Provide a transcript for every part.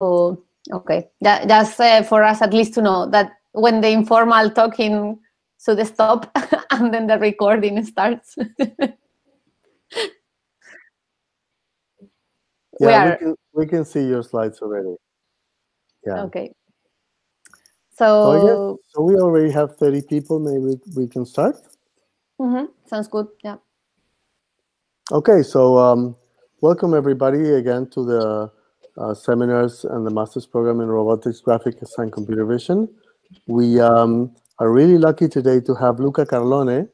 Oh, okay. That, that's uh, for us at least to know that when the informal talking should stop and then the recording starts. yeah, we, are... we, can, we can see your slides already. Yeah. Okay. So, oh, yeah. so we already have 30 people. Maybe we can start. Mm -hmm. Sounds good. Yeah. Okay. So um, welcome everybody again to the uh, seminars and the master's program in robotics, graphics, and computer vision. We um, are really lucky today to have Luca Carlone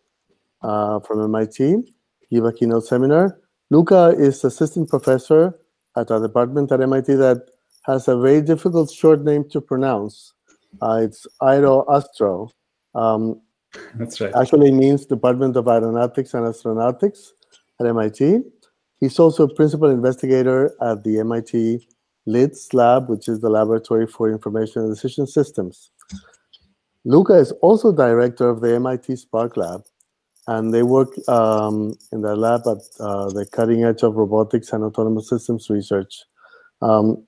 uh, from MIT give a keynote seminar. Luca is assistant professor at a department at MIT that has a very difficult short name to pronounce. Uh, it's Aero Astro. Um, That's right. Actually means Department of Aeronautics and Astronautics at MIT. He's also a principal investigator at the MIT LIDS lab, which is the Laboratory for Information and Decision Systems. Luca is also director of the MIT Spark Lab, and they work um, in their lab at uh, the cutting edge of robotics and autonomous systems research. Um,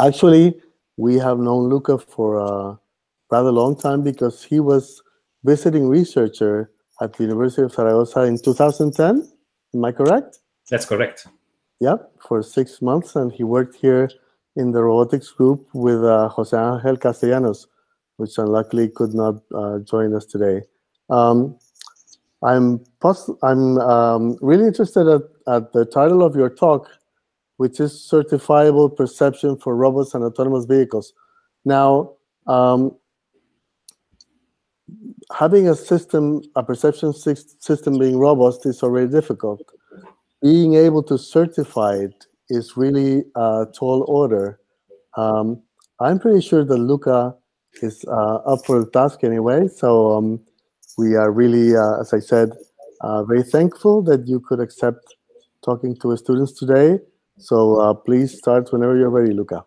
actually, we have known Luca for a uh, rather long time because he was visiting researcher at the University of Zaragoza in 2010. Am I correct? That's correct yeah, for six months, and he worked here in the robotics group with uh, Jose Angel Castellanos, which unluckily could not uh, join us today. Um, I'm I'm um, really interested at, at the title of your talk, which is Certifiable Perception for Robots and Autonomous Vehicles. Now, um, having a system, a perception system being robust is already difficult being able to certify it is really a tall order. Um, I'm pretty sure that Luca is uh, up for the task anyway. So um, we are really, uh, as I said, uh, very thankful that you could accept talking to students today. So uh, please start whenever you're ready, Luca.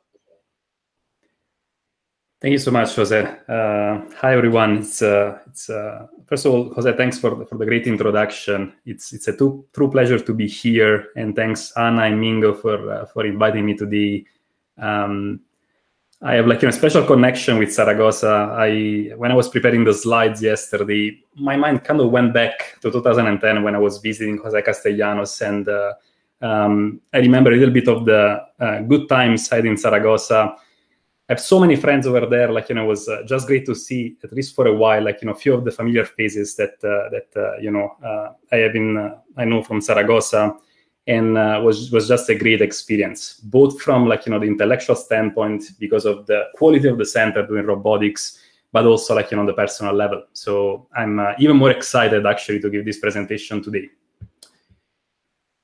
Thank you so much, Jose. Uh, hi, everyone. It's, uh, it's uh, first of all, Jose. Thanks for the, for the great introduction. It's it's a true pleasure to be here, and thanks Anna and Mingo for uh, for inviting me to the. Um, I have like a you know, special connection with Saragossa. I when I was preparing the slides yesterday, my mind kind of went back to 2010 when I was visiting Jose Castellanos, and uh, um, I remember a little bit of the uh, good times I had in Saragossa I have so many friends over there. Like you know, it was uh, just great to see at least for a while. Like you know, a few of the familiar faces that uh, that uh, you know uh, I have been uh, I know from Saragossa, and uh, was was just a great experience. Both from like you know the intellectual standpoint because of the quality of the center doing robotics, but also like you know on the personal level. So I'm even more excited actually to give this presentation today.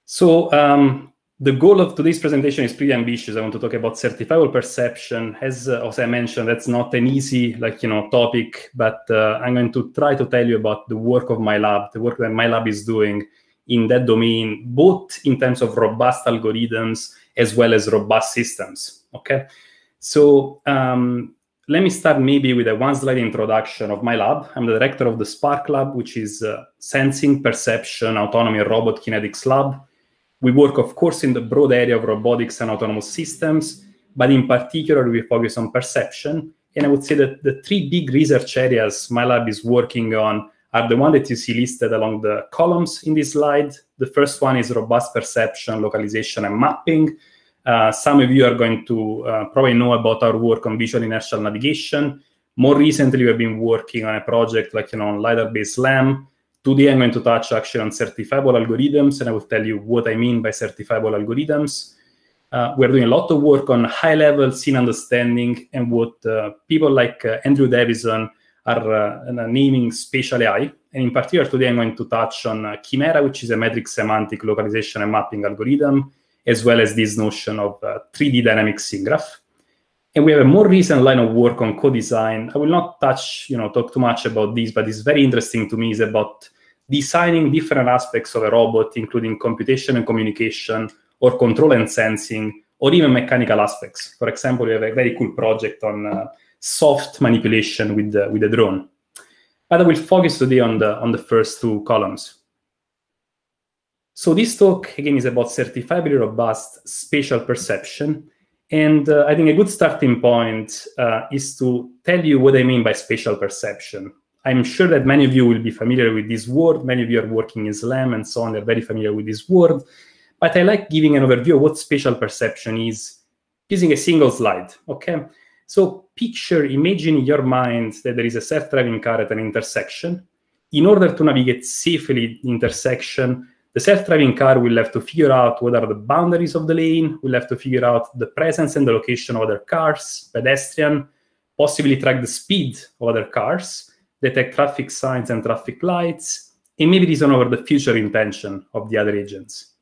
So um, the goal of today's presentation is pretty ambitious. I want to talk about certifiable perception. As, uh, I mentioned, that's not an easy, like you know, topic. But uh, I'm going to try to tell you about the work of my lab, the work that my lab is doing in that domain, both in terms of robust algorithms as well as robust systems. Okay, so um, let me start maybe with a one-slide introduction of my lab. I'm the director of the Spark Lab, which is uh, Sensing, Perception, Autonomy, Robot Kinetics Lab we work, of course, in the broad area of robotics and autonomous systems, but in particular, we focus on perception. And I would say that the three big research areas my lab is working on are the one that you see listed along the columns in this slide. The first one is robust perception, localization, and mapping. Uh, some of you are going to uh, probably know about our work on visual inertial navigation. More recently, we have been working on a project like you know on lidar-based LAM, Today, I'm going to touch actually on certifiable algorithms, and I will tell you what I mean by certifiable algorithms. Uh, we're doing a lot of work on high level scene understanding and what uh, people like uh, Andrew Davison are uh, uh, naming spatial AI. And in particular, today I'm going to touch on uh, Chimera, which is a metric semantic localization and mapping algorithm, as well as this notion of 3D dynamic scene graph. And we have a more recent line of work on co-design. I will not touch, you know, talk too much about this, but it's very interesting to me is about designing different aspects of a robot, including computation and communication, or control and sensing, or even mechanical aspects. For example, we have a very cool project on uh, soft manipulation with the, with a drone. But I will focus today on the on the first two columns. So this talk again is about certifiably robust spatial perception. And uh, I think a good starting point uh, is to tell you what I mean by spatial perception, I'm sure that many of you will be familiar with this word. Many of you are working in SLAM and so on. They're very familiar with this word. But I like giving an overview of what spatial perception is using a single slide. Okay. So picture, imagine in your mind that there is a self-driving car at an intersection. In order to navigate safely the intersection, the self-driving car will have to figure out what are the boundaries of the lane, will have to figure out the presence and the location of other cars, pedestrian, possibly track the speed of other cars detect traffic signs and traffic lights, and maybe reason over the future intention of the other agents.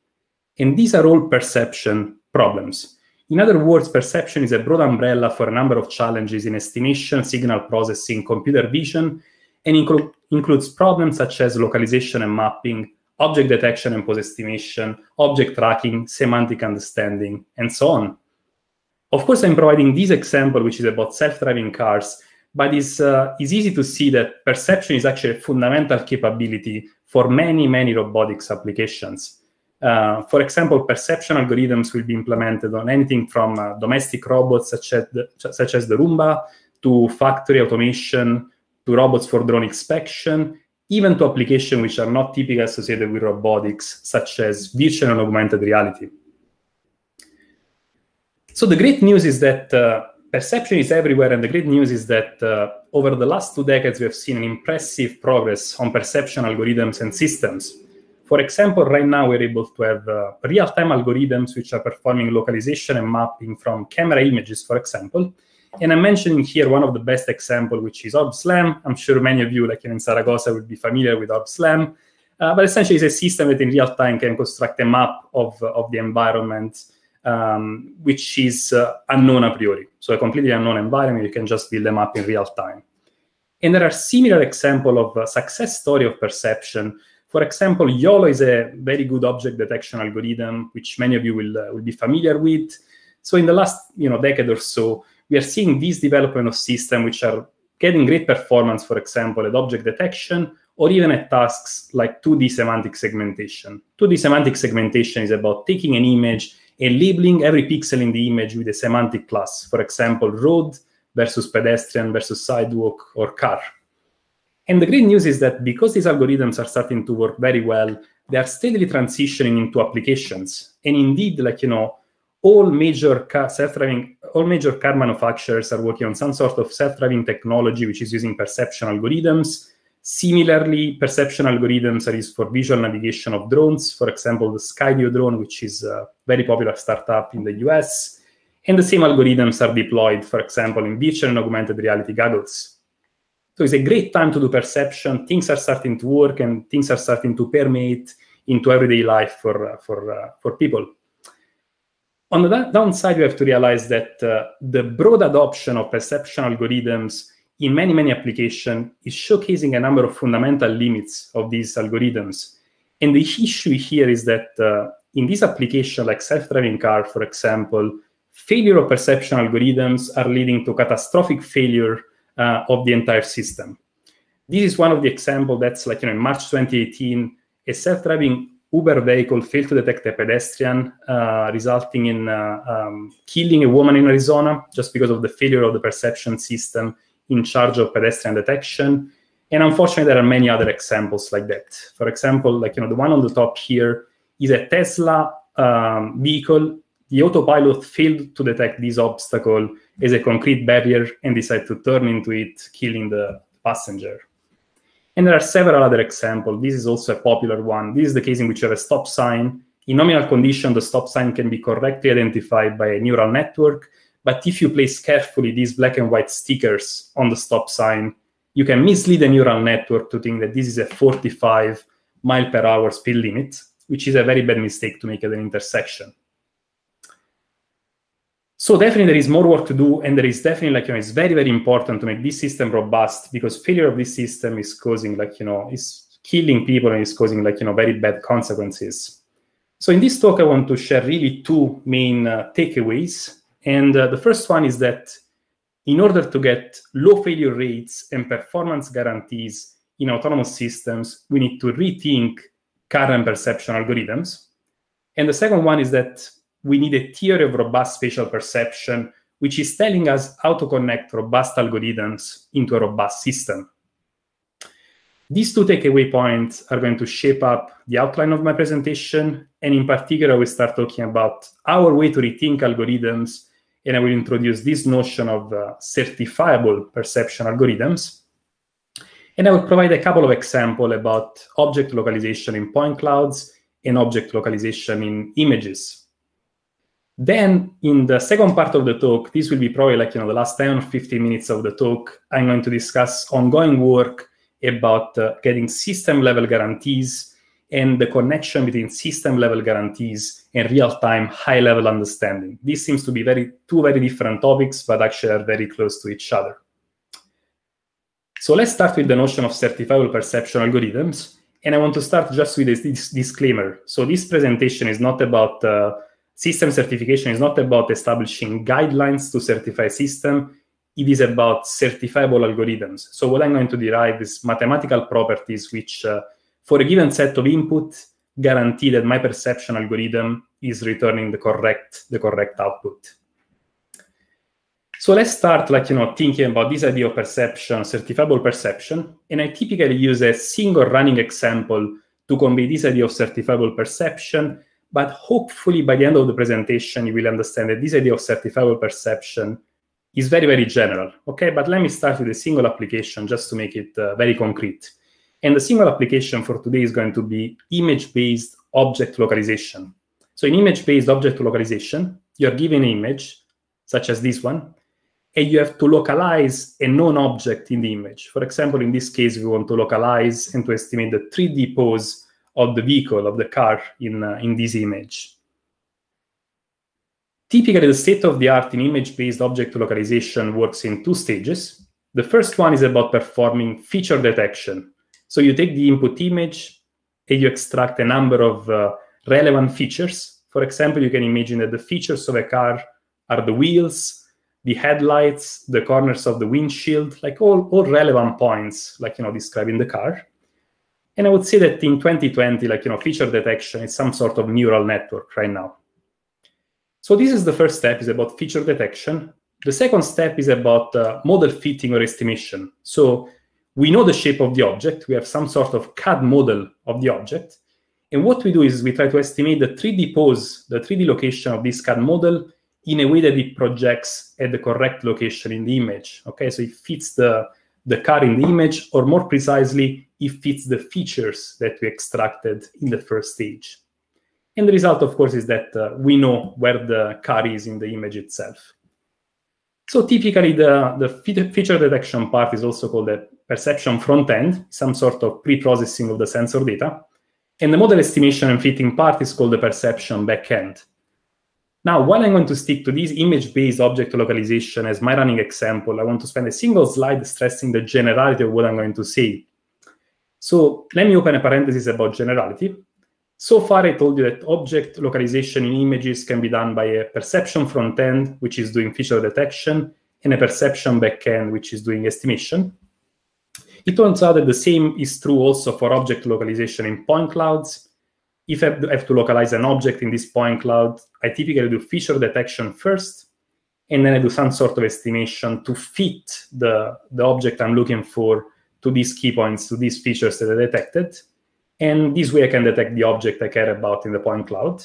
And these are all perception problems. In other words, perception is a broad umbrella for a number of challenges in estimation, signal processing, computer vision, and inclu includes problems such as localization and mapping, object detection and pose estimation, object tracking, semantic understanding, and so on. Of course, I'm providing this example, which is about self driving cars, but it's, uh, it's easy to see that perception is actually a fundamental capability for many, many robotics applications. Uh, for example, perception algorithms will be implemented on anything from uh, domestic robots such as, the, such as the Roomba to factory automation to robots for drone inspection, even to applications which are not typically associated with robotics, such as virtual and augmented reality. So the great news is that uh, perception is everywhere, and the great news is that uh, over the last two decades, we have seen an impressive progress on perception algorithms and systems. For example, right now we're able to have uh, real-time algorithms which are performing localization and mapping from camera images, for example. And I'm mentioning here one of the best example, which is OrbSlam. I'm sure many of you, like in Zaragoza, would be familiar with OrbSlam. Uh, but essentially, it's a system that in real time can construct a map of, of the environment, um, which is uh, unknown a priori. So a completely unknown environment, you can just build them up in real time. And there are similar example of uh, success story of perception. For example, YOLO is a very good object detection algorithm, which many of you will, uh, will be familiar with. So in the last you know, decade or so, we are seeing this development of systems which are getting great performance, for example, at object detection, or even at tasks like 2D semantic segmentation. 2D semantic segmentation is about taking an image and labeling every pixel in the image with a semantic class, for example, road versus pedestrian versus sidewalk or car. And the great news is that because these algorithms are starting to work very well, they are steadily transitioning into applications. And indeed, like, you know, all major car self-driving, all major car manufacturers are working on some sort of self-driving technology, which is using perception algorithms Similarly, perception algorithms are used for visual navigation of drones. For example, the Skydio drone, which is a very popular startup in the US. And the same algorithms are deployed, for example, in virtual and augmented reality goggles. So it's a great time to do perception. Things are starting to work and things are starting to permeate into everyday life for, uh, for, uh, for people. On the downside, you have to realize that uh, the broad adoption of perception algorithms in many, many applications is showcasing a number of fundamental limits of these algorithms. And the issue here is that uh, in this application, like self-driving car, for example, failure of perception algorithms are leading to catastrophic failure uh, of the entire system. This is one of the example that's like, you know, in March 2018, a self-driving Uber vehicle failed to detect a pedestrian, uh, resulting in uh, um, killing a woman in Arizona just because of the failure of the perception system in charge of pedestrian detection. And unfortunately, there are many other examples like that. For example, like you know, the one on the top here is a Tesla um, vehicle. The autopilot failed to detect this obstacle as a concrete barrier and decided to turn into it, killing the passenger. And there are several other examples. This is also a popular one. This is the case in which you have a stop sign. In nominal condition, the stop sign can be correctly identified by a neural network but if you place carefully these black and white stickers on the stop sign, you can mislead a neural network to think that this is a 45 mile per hour speed limit, which is a very bad mistake to make at an intersection. So definitely there is more work to do, and there is definitely like you know it's very very important to make this system robust because failure of this system is causing like you know is killing people and is causing like you know very bad consequences. So in this talk I want to share really two main uh, takeaways and uh, the first one is that in order to get low failure rates and performance guarantees in autonomous systems, we need to rethink current perception algorithms. And the second one is that we need a theory of robust spatial perception, which is telling us how to connect robust algorithms into a robust system. These two takeaway points are going to shape up the outline of my presentation. And in particular, we start talking about our way to rethink algorithms and I will introduce this notion of uh, certifiable perception algorithms. And I will provide a couple of examples about object localization in point clouds and object localization in images. Then in the second part of the talk, this will be probably like, you know, the last 10 or 15 minutes of the talk, I'm going to discuss ongoing work about uh, getting system level guarantees and the connection between system level guarantees and real time high level understanding. This seems to be very two very different topics, but actually are very close to each other. So let's start with the notion of certifiable perception algorithms. And I want to start just with this, disclaimer. So this presentation is not about uh, system certification, is not about establishing guidelines to certify system. It is about certifiable algorithms. So what I'm going to derive is mathematical properties which uh, for a given set of input, guarantee that my perception algorithm is returning the correct, the correct output. So let's start like, you know, thinking about this idea of perception, certifiable perception. And I typically use a single running example to convey this idea of certifiable perception. But hopefully by the end of the presentation, you will understand that this idea of certifiable perception is very, very general. Okay, but let me start with a single application just to make it uh, very concrete. And the single application for today is going to be image-based object localization. So in image-based object localization, you're given an image, such as this one, and you have to localize a known object in the image. For example, in this case, we want to localize and to estimate the 3D pose of the vehicle, of the car in, uh, in this image. Typically, the state of the art in image-based object localization works in two stages. The first one is about performing feature detection. So you take the input image and you extract a number of uh, relevant features. For example, you can imagine that the features of a car are the wheels, the headlights, the corners of the windshield, like all, all relevant points, like, you know, describing the car. And I would say that in 2020, like, you know, feature detection is some sort of neural network right now. So this is the first step is about feature detection. The second step is about uh, model fitting or estimation. So we know the shape of the object. We have some sort of CAD model of the object. And what we do is we try to estimate the 3D pose, the 3D location of this CAD model in a way that it projects at the correct location in the image. Okay, so it fits the, the car in the image, or more precisely, it fits the features that we extracted in the first stage. And the result, of course, is that uh, we know where the car is in the image itself. So typically, the, the feature detection part is also called a perception front end, some sort of pre-processing of the sensor data. And the model estimation and fitting part is called the perception backend. Now, while I'm going to stick to this image-based object localization as my running example, I want to spend a single slide stressing the generality of what I'm going to say. So let me open a parenthesis about generality. So far, I told you that object localization in images can be done by a perception front end, which is doing feature detection, and a perception backend, which is doing estimation. It turns out that the same is true also for object localization in point clouds. If I have to localize an object in this point cloud, I typically do feature detection first, and then I do some sort of estimation to fit the, the object I'm looking for to these key points, to these features that I detected. And this way I can detect the object I care about in the point cloud.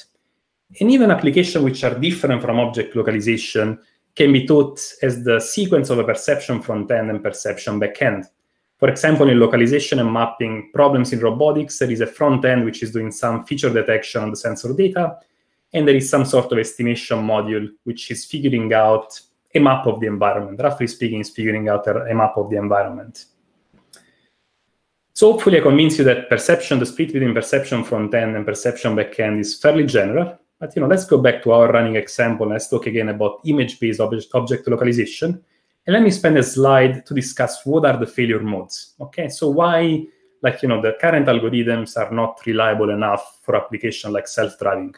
And even applications which are different from object localization can be taught as the sequence of a perception front end and perception back end. For example, in localization and mapping problems in robotics, there is a front end which is doing some feature detection on the sensor data, and there is some sort of estimation module which is figuring out a map of the environment. Roughly speaking, is figuring out a map of the environment. So hopefully I convince you that perception, the split between perception front end and perception back end is fairly general. But you know, let's go back to our running example. Let's talk again about image-based object, object localization and let me spend a slide to discuss what are the failure modes. Okay, so why, like, you know, the current algorithms are not reliable enough for application like self-driving.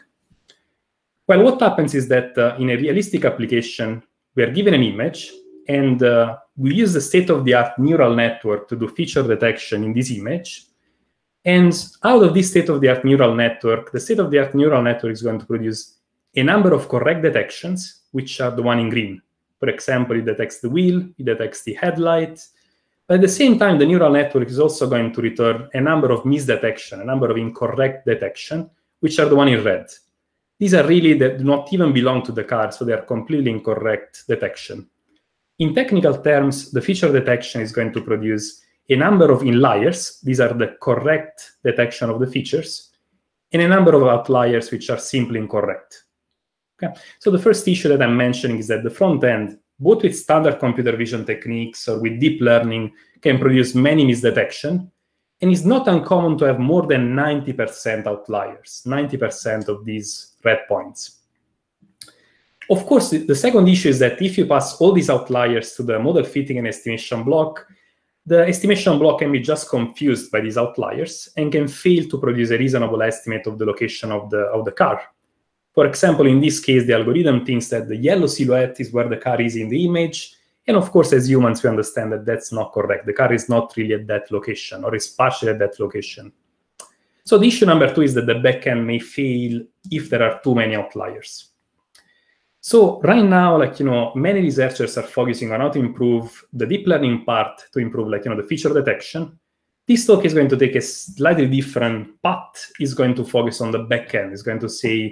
Well, what happens is that uh, in a realistic application, we are given an image and uh, we use the state-of-the-art neural network to do feature detection in this image. And out of this state-of-the-art neural network, the state-of-the-art neural network is going to produce a number of correct detections, which are the one in green. For example, it detects the wheel, it detects the headlight. But at the same time, the neural network is also going to return a number of misdetection, a number of incorrect detection, which are the one in red. These are really that do not even belong to the car, so they are completely incorrect detection. In technical terms, the feature detection is going to produce a number of inliers, these are the correct detection of the features, and a number of outliers which are simply incorrect. Okay. So the first issue that I'm mentioning is that the front end, both with standard computer vision techniques or with deep learning, can produce many misdetection. And it's not uncommon to have more than 90% outliers, 90% of these red points. Of course, the second issue is that if you pass all these outliers to the model fitting and estimation block, the estimation block can be just confused by these outliers and can fail to produce a reasonable estimate of the location of the, of the car for example, in this case, the algorithm thinks that the yellow silhouette is where the car is in the image. And of course, as humans, we understand that that's not correct. The car is not really at that location or is partially at that location. So the issue number two is that the backend may fail if there are too many outliers. So right now, like, you know, many researchers are focusing on how to improve the deep learning part to improve, like, you know, the feature detection. This talk is going to take a slightly different path. It's going to focus on the backend. It's going to say,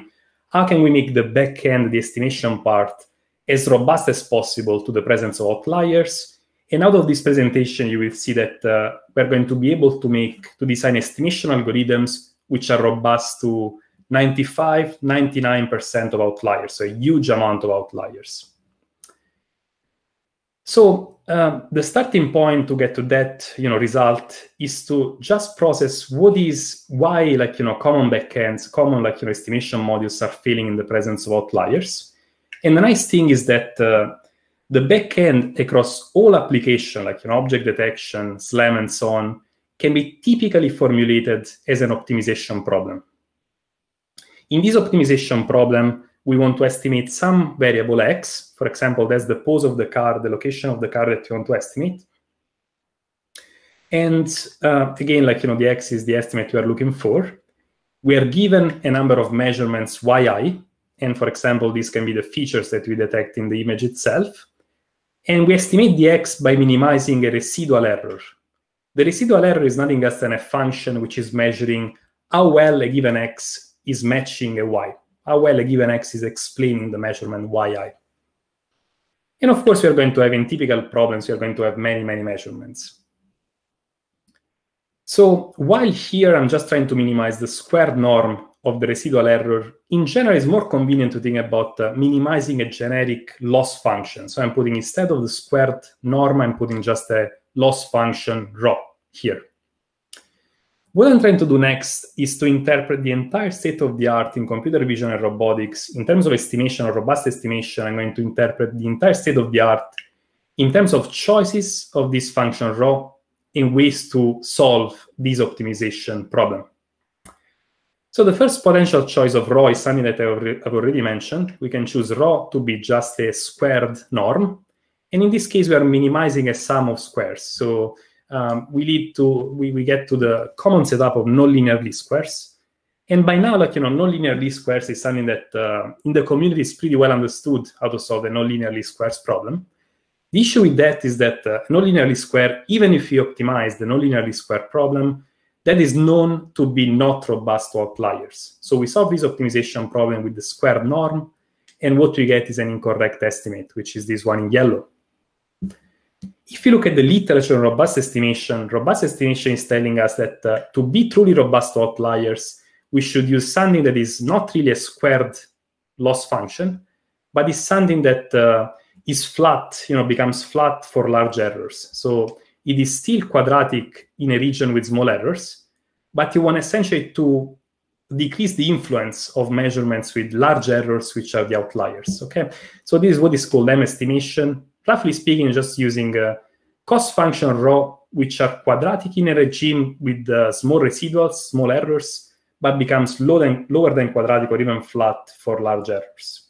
how can we make the backend, the estimation part, as robust as possible to the presence of outliers? And out of this presentation, you will see that uh, we're going to be able to make, to design estimation algorithms which are robust to 95, 99% of outliers, so a huge amount of outliers. So um, the starting point to get to that you know result is to just process what is why like you know common backends common like you know estimation modules are failing in the presence of outliers and the nice thing is that uh, the backend across all application like you know object detection slam and so on can be typically formulated as an optimization problem in this optimization problem we want to estimate some variable x. For example, that's the pose of the car, the location of the car that you want to estimate. And uh, again, like, you know, the x is the estimate we are looking for. We are given a number of measurements yi. And for example, these can be the features that we detect in the image itself. And we estimate the x by minimizing a residual error. The residual error is nothing else than a function which is measuring how well a given x is matching a y how well a given x is explaining the measurement yi. And of course, we are going to have in typical problems, we are going to have many, many measurements. So while here I'm just trying to minimize the squared norm of the residual error, in general, it's more convenient to think about uh, minimizing a generic loss function. So I'm putting instead of the squared norm, I'm putting just a loss function rho here. What I'm trying to do next is to interpret the entire state of the art in computer vision and robotics in terms of estimation or robust estimation. I'm going to interpret the entire state of the art in terms of choices of this function row in ways to solve this optimization problem. So the first potential choice of rho is something that I've already mentioned. We can choose rho to be just a squared norm. And in this case, we are minimizing a sum of squares. So um, we lead to we, we get to the common setup of nonlinear least squares. And by now, like you know, nonlinear least squares is something that uh, in the community is pretty well understood how to solve the nonlinear least squares problem. The issue with that is that uh, nonlinear least square, even if you optimize the nonlinear least square problem, that is known to be not robust to outliers. So we solve this optimization problem with the squared norm, and what we get is an incorrect estimate, which is this one in yellow if you look at the literature on robust estimation, robust estimation is telling us that uh, to be truly robust to outliers, we should use something that is not really a squared loss function, but is something that uh, is flat, you know, becomes flat for large errors. So it is still quadratic in a region with small errors, but you want essentially to decrease the influence of measurements with large errors, which are the outliers. Okay, so this is what is called M estimation roughly speaking, just using a uh, cost function row, which are quadratic in a regime with uh, small residuals, small errors, but becomes low than, lower than quadratic or even flat for large errors.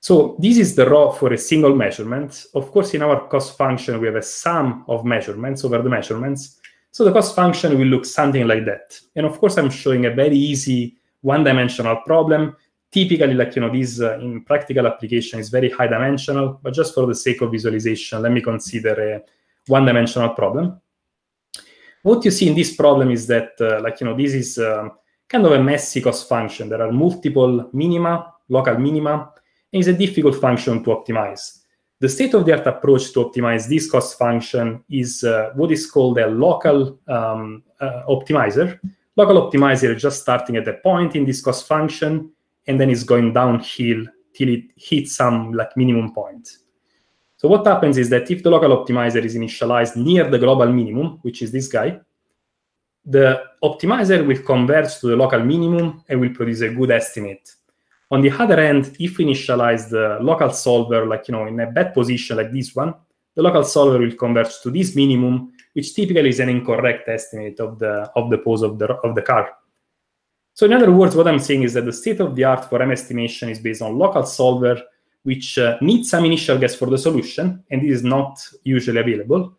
So this is the row for a single measurement. Of course, in our cost function, we have a sum of measurements over the measurements. So the cost function will look something like that. And of course, I'm showing a very easy one-dimensional problem typically like you know this uh, in practical application is very high dimensional but just for the sake of visualization let me consider a one dimensional problem what you see in this problem is that uh, like you know this is uh, kind of a messy cost function there are multiple minima local minima and it's a difficult function to optimize the state of the art approach to optimize this cost function is uh, what is called a local um, uh, optimizer local optimizer is just starting at a point in this cost function and then it's going downhill till it hits some like minimum point. So what happens is that if the local optimizer is initialized near the global minimum, which is this guy, the optimizer will converge to the local minimum and will produce a good estimate. On the other end, if we initialize the local solver, like, you know, in a bad position like this one, the local solver will converge to this minimum, which typically is an incorrect estimate of the, of the pose of the, of the car. So in other words, what I'm saying is that the state of the art for M estimation is based on local solver, which uh, needs some initial guess for the solution, and this is not usually available.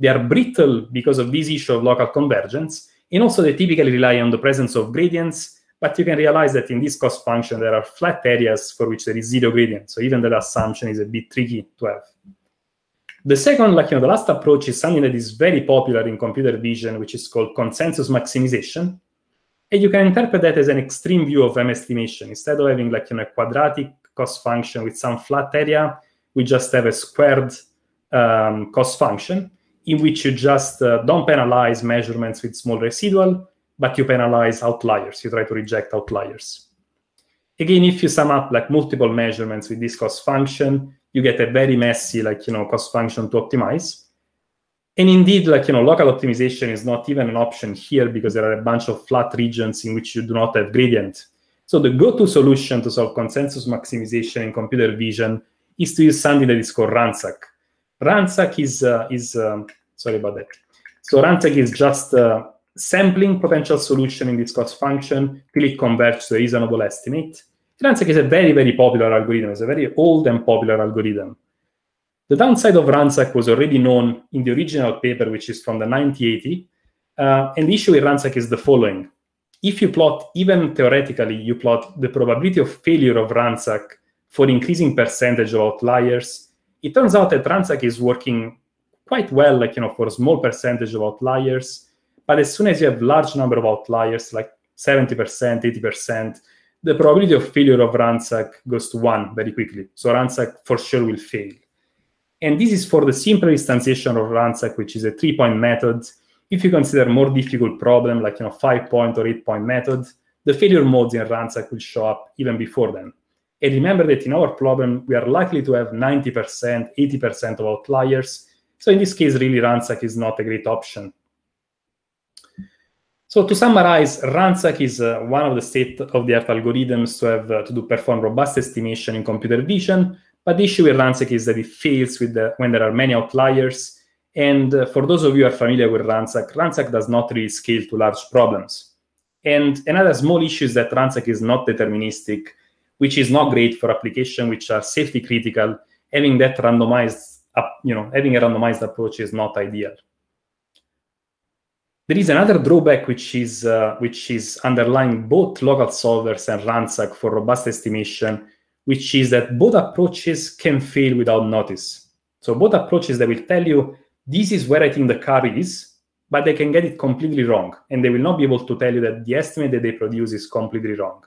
They are brittle because of this issue of local convergence, and also they typically rely on the presence of gradients, but you can realize that in this cost function, there are flat areas for which there is zero gradient, so even that assumption is a bit tricky to have. The second, like you know, the last approach is something that is very popular in computer vision, which is called consensus maximization, and you can interpret that as an extreme view of M estimation. Instead of having like you know, a quadratic cost function with some flat area, we just have a squared um, cost function in which you just uh, don't penalize measurements with small residual, but you penalize outliers. You try to reject outliers. Again, if you sum up like multiple measurements with this cost function, you get a very messy like you know cost function to optimize and indeed, like, you know, local optimization is not even an option here because there are a bunch of flat regions in which you do not have gradient. So the go-to solution to solve consensus maximization in computer vision is to use something that is called RANSAC. RANSAC is, uh, is um, sorry about that. So RANSAC is just uh, sampling potential solution in this cost function till it converges to a reasonable estimate. RANSAC is a very, very popular algorithm. It's a very old and popular algorithm. The downside of Ransack was already known in the original paper, which is from the 1980. Uh, and the issue with Ransack is the following. If you plot, even theoretically, you plot the probability of failure of Ransack for increasing percentage of outliers, it turns out that Ransack is working quite well, like, you know, for a small percentage of outliers. But as soon as you have large number of outliers, like 70%, 80%, the probability of failure of Ransack goes to one very quickly. So Ransack for sure will fail. And this is for the simple instantiation of Ransack, which is a three-point method. If you consider more difficult problem, like you know, five-point or eight-point method, the failure modes in Ransack will show up even before then. And remember that in our problem, we are likely to have 90%, 80% of outliers. So in this case, really, Ransack is not a great option. So to summarize, Ransack is uh, one of the state-of-the-art algorithms to have uh, to do perform robust estimation in computer vision. But the issue with RANSAC is that it fails with the, when there are many outliers. And uh, for those of you who are familiar with RANSAC, RANSAC does not really scale to large problems. And another small issue is that RANSAC is not deterministic, which is not great for applications which are safety critical. Having that randomized, you know, having a randomized approach is not ideal. There is another drawback which is uh, which is underlying both local solvers and RANSAC for robust estimation, which is that both approaches can fail without notice. So both approaches that will tell you this is where I think the car is, but they can get it completely wrong, and they will not be able to tell you that the estimate that they produce is completely wrong.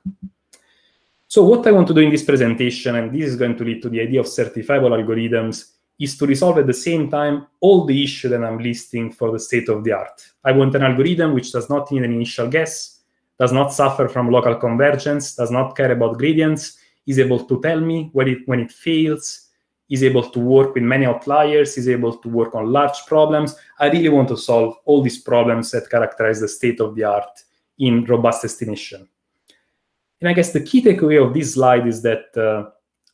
So what I want to do in this presentation, and this is going to lead to the idea of certifiable algorithms, is to resolve at the same time all the issues that I'm listing for the state of the art. I want an algorithm which does not need an initial guess, does not suffer from local convergence, does not care about gradients, is able to tell me when it, when it fails, is able to work with many outliers, is able to work on large problems. I really want to solve all these problems that characterize the state of the art in robust estimation. And I guess the key takeaway of this slide is that uh,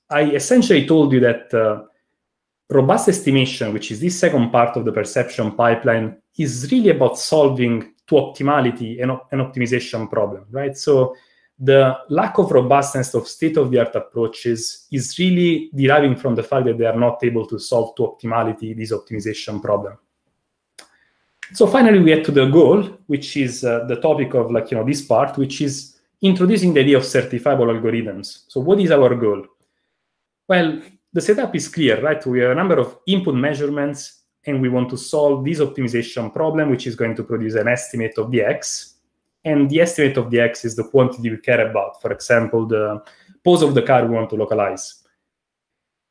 I essentially told you that uh, robust estimation, which is this second part of the perception pipeline, is really about solving to optimality and, and optimization problem, right? So the lack of robustness of state-of-the-art approaches is really deriving from the fact that they are not able to solve to optimality this optimization problem. So finally, we get to the goal, which is uh, the topic of like you know this part, which is introducing the idea of certifiable algorithms. So what is our goal? Well, the setup is clear, right? We have a number of input measurements, and we want to solve this optimization problem, which is going to produce an estimate of the x and the estimate of the x is the quantity we care about, for example, the pose of the car we want to localize.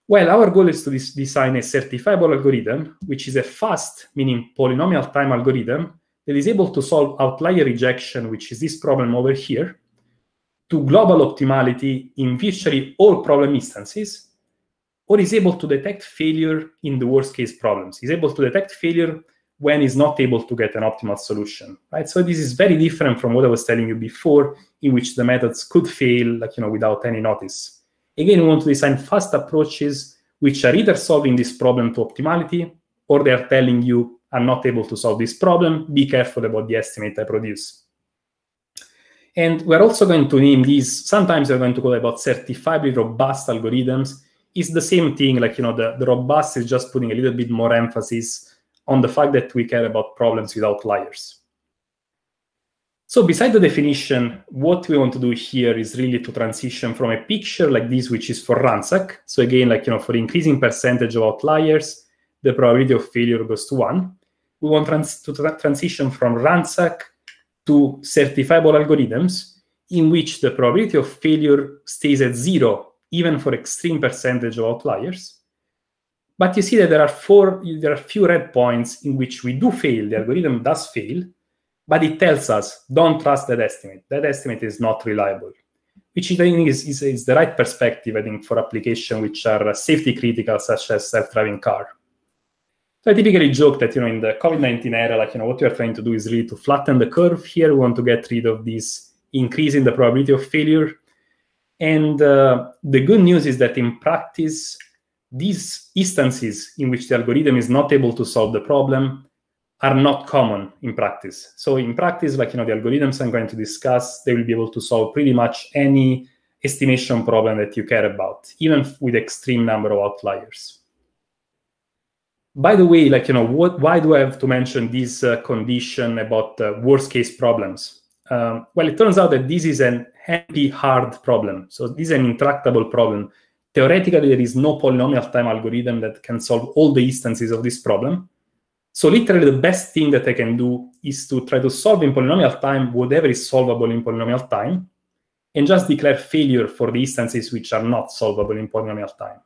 Well, our goal is to design a certifiable algorithm, which is a fast, meaning polynomial time algorithm, that is able to solve outlier rejection, which is this problem over here, to global optimality in virtually all problem instances, or is able to detect failure in the worst case problems. Is able to detect failure when it's not able to get an optimal solution, right? So this is very different from what I was telling you before, in which the methods could fail, like, you know, without any notice. Again, we want to design fast approaches which are either solving this problem to optimality, or they are telling you, I'm not able to solve this problem, be careful about the estimate I produce. And we're also going to name these, sometimes we're going to call about certifiably robust algorithms. It's the same thing, like, you know, the, the robust is just putting a little bit more emphasis on the fact that we care about problems without outliers. So beside the definition, what we want to do here is really to transition from a picture like this, which is for ransack. So again, like, you know, for increasing percentage of outliers, the probability of failure goes to one. We want trans to tra transition from ransack to certifiable algorithms in which the probability of failure stays at zero, even for extreme percentage of outliers but you see that there are four, there are few red points in which we do fail. The algorithm does fail, but it tells us don't trust that estimate. That estimate is not reliable, which I think is, is, is the right perspective, I think, for applications which are safety critical, such as self-driving car. So I typically joke that, you know, in the COVID-19 era, like, you know, what we are trying to do is really to flatten the curve here. We want to get rid of this increase in the probability of failure. And uh, the good news is that in practice, these instances in which the algorithm is not able to solve the problem are not common in practice. So in practice, like you know, the algorithms I'm going to discuss, they will be able to solve pretty much any estimation problem that you care about, even with extreme number of outliers. By the way, like you know, what, why do I have to mention this uh, condition about uh, worst case problems? Um, well, it turns out that this is an happy hard problem. So this is an intractable problem theoretically, there is no polynomial time algorithm that can solve all the instances of this problem. So literally the best thing that I can do is to try to solve in polynomial time whatever is solvable in polynomial time and just declare failure for the instances which are not solvable in polynomial time.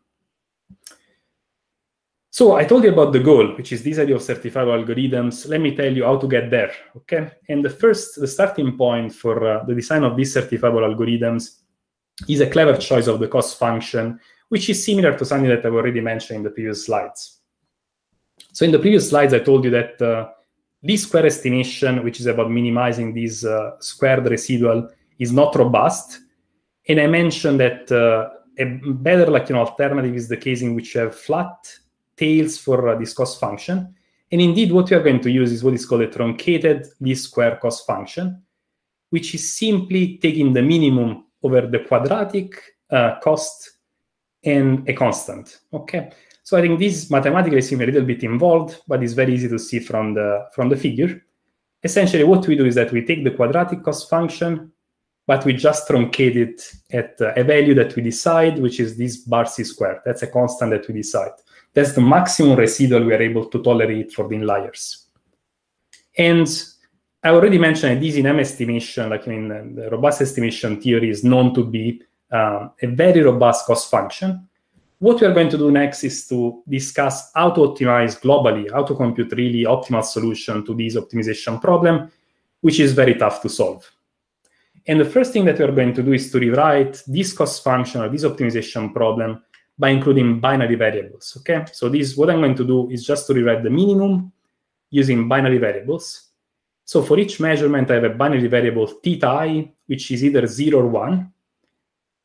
So I told you about the goal, which is this idea of certifiable algorithms. Let me tell you how to get there, okay? And the first, the starting point for uh, the design of these certifiable algorithms is a clever choice of the cost function, which is similar to something that I've already mentioned in the previous slides. So in the previous slides, I told you that uh, least square estimation, which is about minimizing this uh, squared residual, is not robust. And I mentioned that uh, a better like, you know, alternative is the case in which you have flat tails for uh, this cost function. And indeed, what we are going to use is what is called a truncated least square cost function, which is simply taking the minimum over the quadratic uh, cost and a constant. Okay, so I think this mathematically seems a little bit involved, but it's very easy to see from the from the figure. Essentially, what we do is that we take the quadratic cost function, but we just truncate it at uh, a value that we decide, which is this bar c squared. That's a constant that we decide. That's the maximum residual we are able to tolerate for the inliers. And I already mentioned this in M estimation, like in the robust estimation theory is known to be um, a very robust cost function. What we are going to do next is to discuss how to optimize globally, how to compute really optimal solution to this optimization problem, which is very tough to solve. And the first thing that we are going to do is to rewrite this cost function or this optimization problem by including binary variables, okay? So this, what I'm going to do is just to rewrite the minimum using binary variables so for each measurement, I have a binary variable theta i, which is either 0 or 1.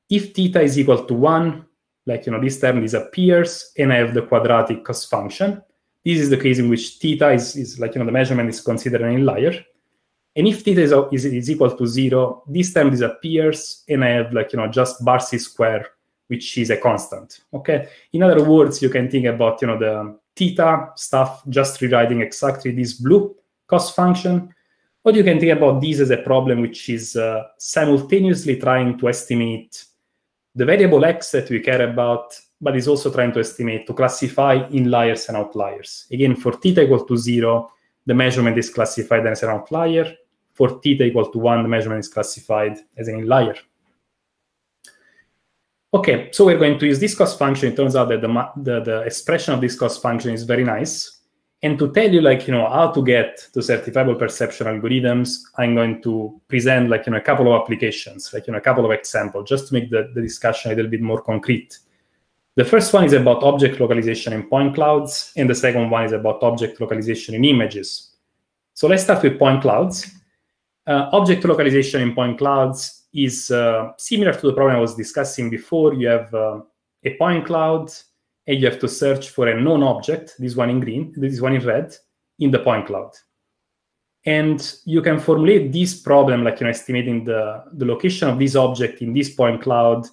If theta is equal to 1, like, you know, this term disappears, and I have the quadratic cost function. This is the case in which theta is, is like, you know, the measurement is considered an inlier. And if theta is, is, is equal to 0, this term disappears, and I have, like, you know, just bar c square, which is a constant, okay? In other words, you can think about, you know, the theta stuff just rewriting exactly this blue cost function. Or you can think about this as a problem which is uh, simultaneously trying to estimate the variable x that we care about, but is also trying to estimate, to classify inliers and outliers. Again, for theta equal to 0, the measurement is classified as an outlier. For theta equal to 1, the measurement is classified as an inlier. Okay, so we're going to use this cost function. It turns out that the, the, the expression of this cost function is very nice. And to tell you, like, you know, how to get to certifiable perception algorithms, I'm going to present, like, you know, a couple of applications, like, you know, a couple of examples, just to make the, the discussion a little bit more concrete. The first one is about object localization in point clouds, and the second one is about object localization in images. So let's start with point clouds. Uh, object localization in point clouds is uh, similar to the problem I was discussing before. You have uh, a point cloud and you have to search for a known object, this one in green, this one in red, in the point cloud. And you can formulate this problem, like you know, estimating the, the location of this object in this point cloud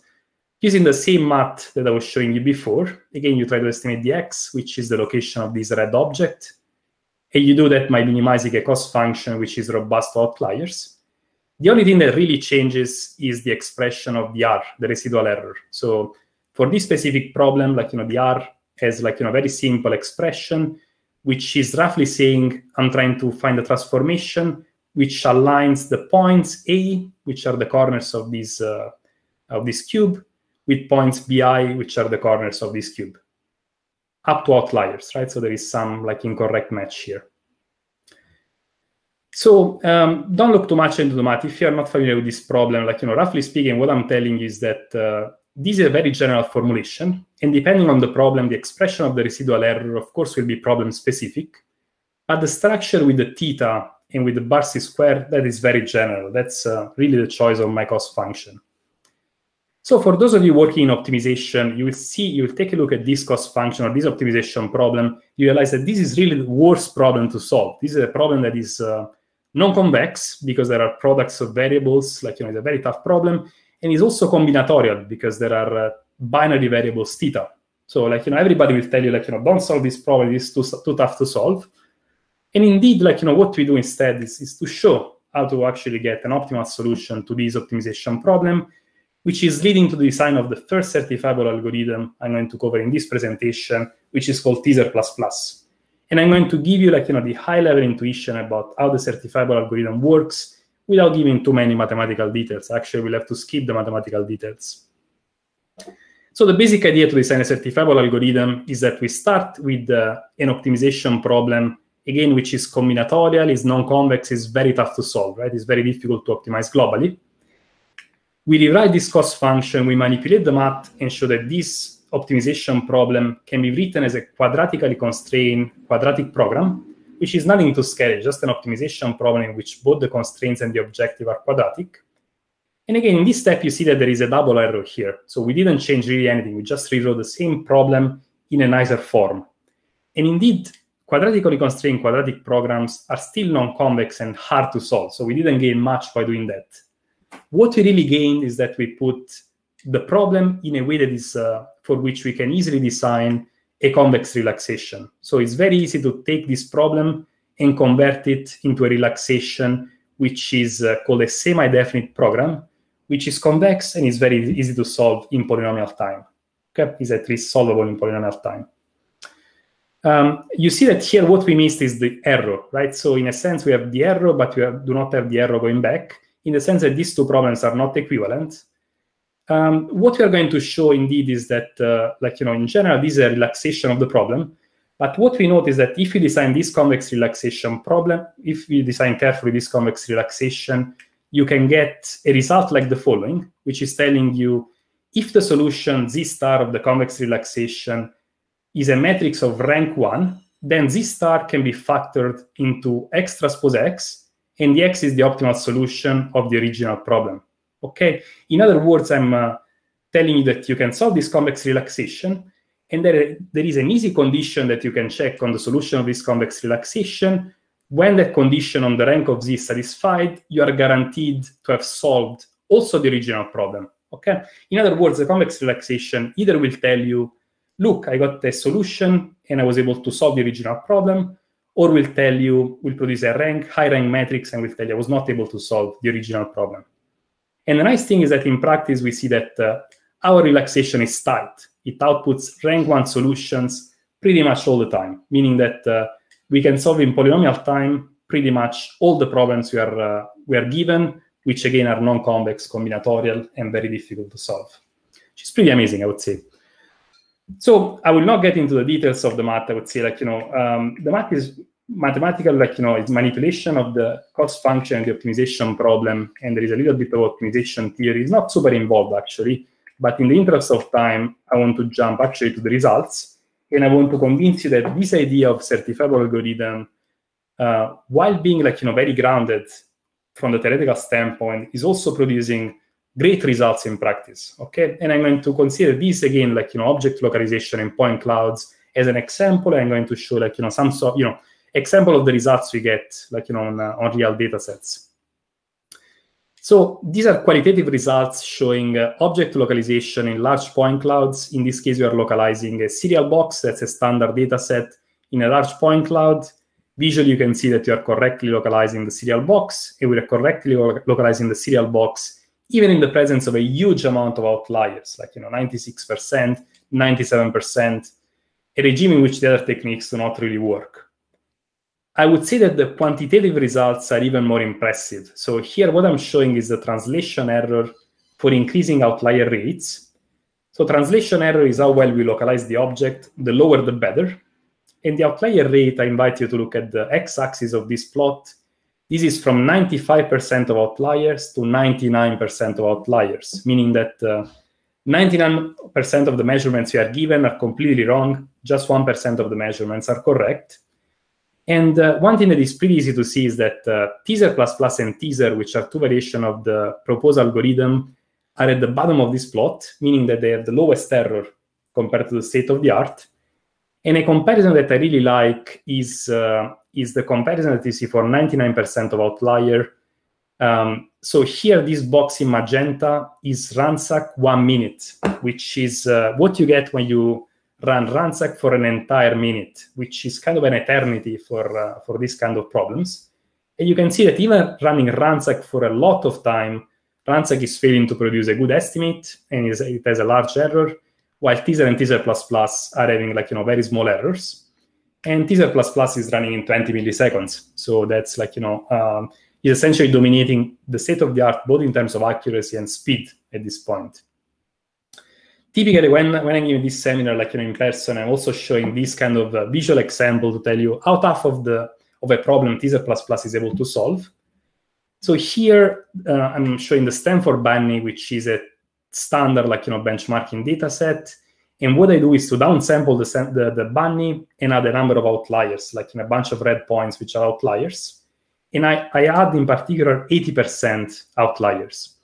using the same mat that I was showing you before. Again, you try to estimate the x, which is the location of this red object. And you do that by minimizing a cost function, which is robust to outliers. The only thing that really changes is the expression of the R, the residual error. So for this specific problem, like, you know, the R has like, you know, very simple expression, which is roughly saying I'm trying to find a transformation which aligns the points A, which are the corners of this, uh, of this cube, with points bi, which are the corners of this cube, up to outliers, right? So there is some like incorrect match here. So um, don't look too much into the math. If you're not familiar with this problem, like, you know, roughly speaking, what I'm telling you is that uh, this is a very general formulation, and depending on the problem, the expression of the residual error, of course, will be problem specific. But the structure with the theta and with the bar c squared, that is very general. That's uh, really the choice of my cost function. So for those of you working in optimization, you will see, you will take a look at this cost function or this optimization problem. You realize that this is really the worst problem to solve. This is a problem that is uh, non-convex because there are products of variables, like, you know, it's a very tough problem and is also combinatorial because there are uh, binary variables theta. So like you know, everybody will tell you like you know, don't solve this problem; it's too too tough to solve. And indeed, like you know, what we do instead is, is to show how to actually get an optimal solution to this optimization problem, which is leading to the design of the first certifiable algorithm I'm going to cover in this presentation, which is called Teaser++. And I'm going to give you like you know the high-level intuition about how the certifiable algorithm works without giving too many mathematical details. Actually, we'll have to skip the mathematical details. So the basic idea to design a certifiable algorithm is that we start with uh, an optimization problem, again, which is combinatorial, is non-convex, is very tough to solve, right? It's very difficult to optimize globally. We rewrite this cost function, we manipulate the math, and show that this optimization problem can be written as a quadratically constrained quadratic program which is nothing too scary, just an optimization problem in which both the constraints and the objective are quadratic. And again, in this step, you see that there is a double arrow here. So we didn't change really anything. We just rewrote the same problem in a nicer form. And indeed, quadratically constrained quadratic programs are still non-convex and hard to solve. So we didn't gain much by doing that. What we really gained is that we put the problem in a way that is uh, for which we can easily design a convex relaxation. So it's very easy to take this problem and convert it into a relaxation, which is uh, called a semi-definite program, which is convex and is very easy to solve in polynomial time. Okay, is at least solvable in polynomial time. Um, you see that here what we missed is the error, right? So in a sense, we have the error, but we have, do not have the error going back in the sense that these two problems are not equivalent. Um, what we are going to show indeed is that, uh, like, you know, in general, this is a relaxation of the problem. But what we note is that if you design this convex relaxation problem, if you design carefully this convex relaxation, you can get a result like the following, which is telling you if the solution z star of the convex relaxation is a matrix of rank one, then z star can be factored into x transpose x, and the x is the optimal solution of the original problem okay in other words i'm uh, telling you that you can solve this convex relaxation and there, there is an easy condition that you can check on the solution of this convex relaxation when the condition on the rank of z is satisfied you are guaranteed to have solved also the original problem okay in other words the convex relaxation either will tell you look i got a solution and i was able to solve the original problem or will tell you will produce a rank high rank matrix and will tell you i was not able to solve the original problem and the nice thing is that in practice, we see that uh, our relaxation is tight. It outputs rank one solutions pretty much all the time, meaning that uh, we can solve in polynomial time pretty much all the problems we are, uh, we are given, which again are non-convex, combinatorial, and very difficult to solve, which is pretty amazing, I would say. So I will not get into the details of the math. I would say, like you know, um, the math is mathematical like you know it's manipulation of the cost function and the optimization problem and there is a little bit of optimization theory it's not super involved actually but in the interest of time i want to jump actually to the results and i want to convince you that this idea of certifiable algorithm uh, while being like you know very grounded from the theoretical standpoint is also producing great results in practice okay and i'm going to consider this again like you know object localization and point clouds as an example i'm going to show like you know some sort you know example of the results we get, like you know, on, uh, on real data sets. So these are qualitative results showing uh, object localization in large point clouds. In this case, we are localizing a serial box. That's a standard data set in a large point cloud. Visually, you can see that you are correctly localizing the serial box, and we are correctly lo localizing the serial box even in the presence of a huge amount of outliers, like you know, 96%, 97%, a regime in which the other techniques do not really work. I would say that the quantitative results are even more impressive. So here, what I'm showing is the translation error for increasing outlier rates. So translation error is how well we localize the object. The lower, the better. And the outlier rate, I invite you to look at the x-axis of this plot. This is from 95% of outliers to 99% of outliers, meaning that 99% uh, of the measurements you are given are completely wrong. Just 1% of the measurements are correct. And uh, one thing that is pretty easy to see is that uh, teaser++ and teaser, which are two variations of the proposed algorithm, are at the bottom of this plot, meaning that they have the lowest error compared to the state of the art. And a comparison that I really like is, uh, is the comparison that you see for 99% of outlier. Um, so here, this box in magenta is ransack one minute, which is uh, what you get when you run ransack for an entire minute, which is kind of an eternity for, uh, for these kind of problems. And you can see that even running ransack for a lot of time, ransack is failing to produce a good estimate and is, it has a large error, while teaser and teaser++ are having like, you know, very small errors. And teaser++ is running in 20 milliseconds. So that's like, you know, um, is essentially dominating the state of the art, both in terms of accuracy and speed at this point typically when, when I'm giving this seminar, like you know, in person, I'm also showing this kind of uh, visual example to tell you how tough of the of a problem teaser++ is able to solve. So here uh, I'm showing the Stanford Bunny, which is a standard like you know benchmarking data set. And what I do is to downsample the, the, the bunny and add a number of outliers, like in a bunch of red points, which are outliers. And I, I add in particular 80% outliers.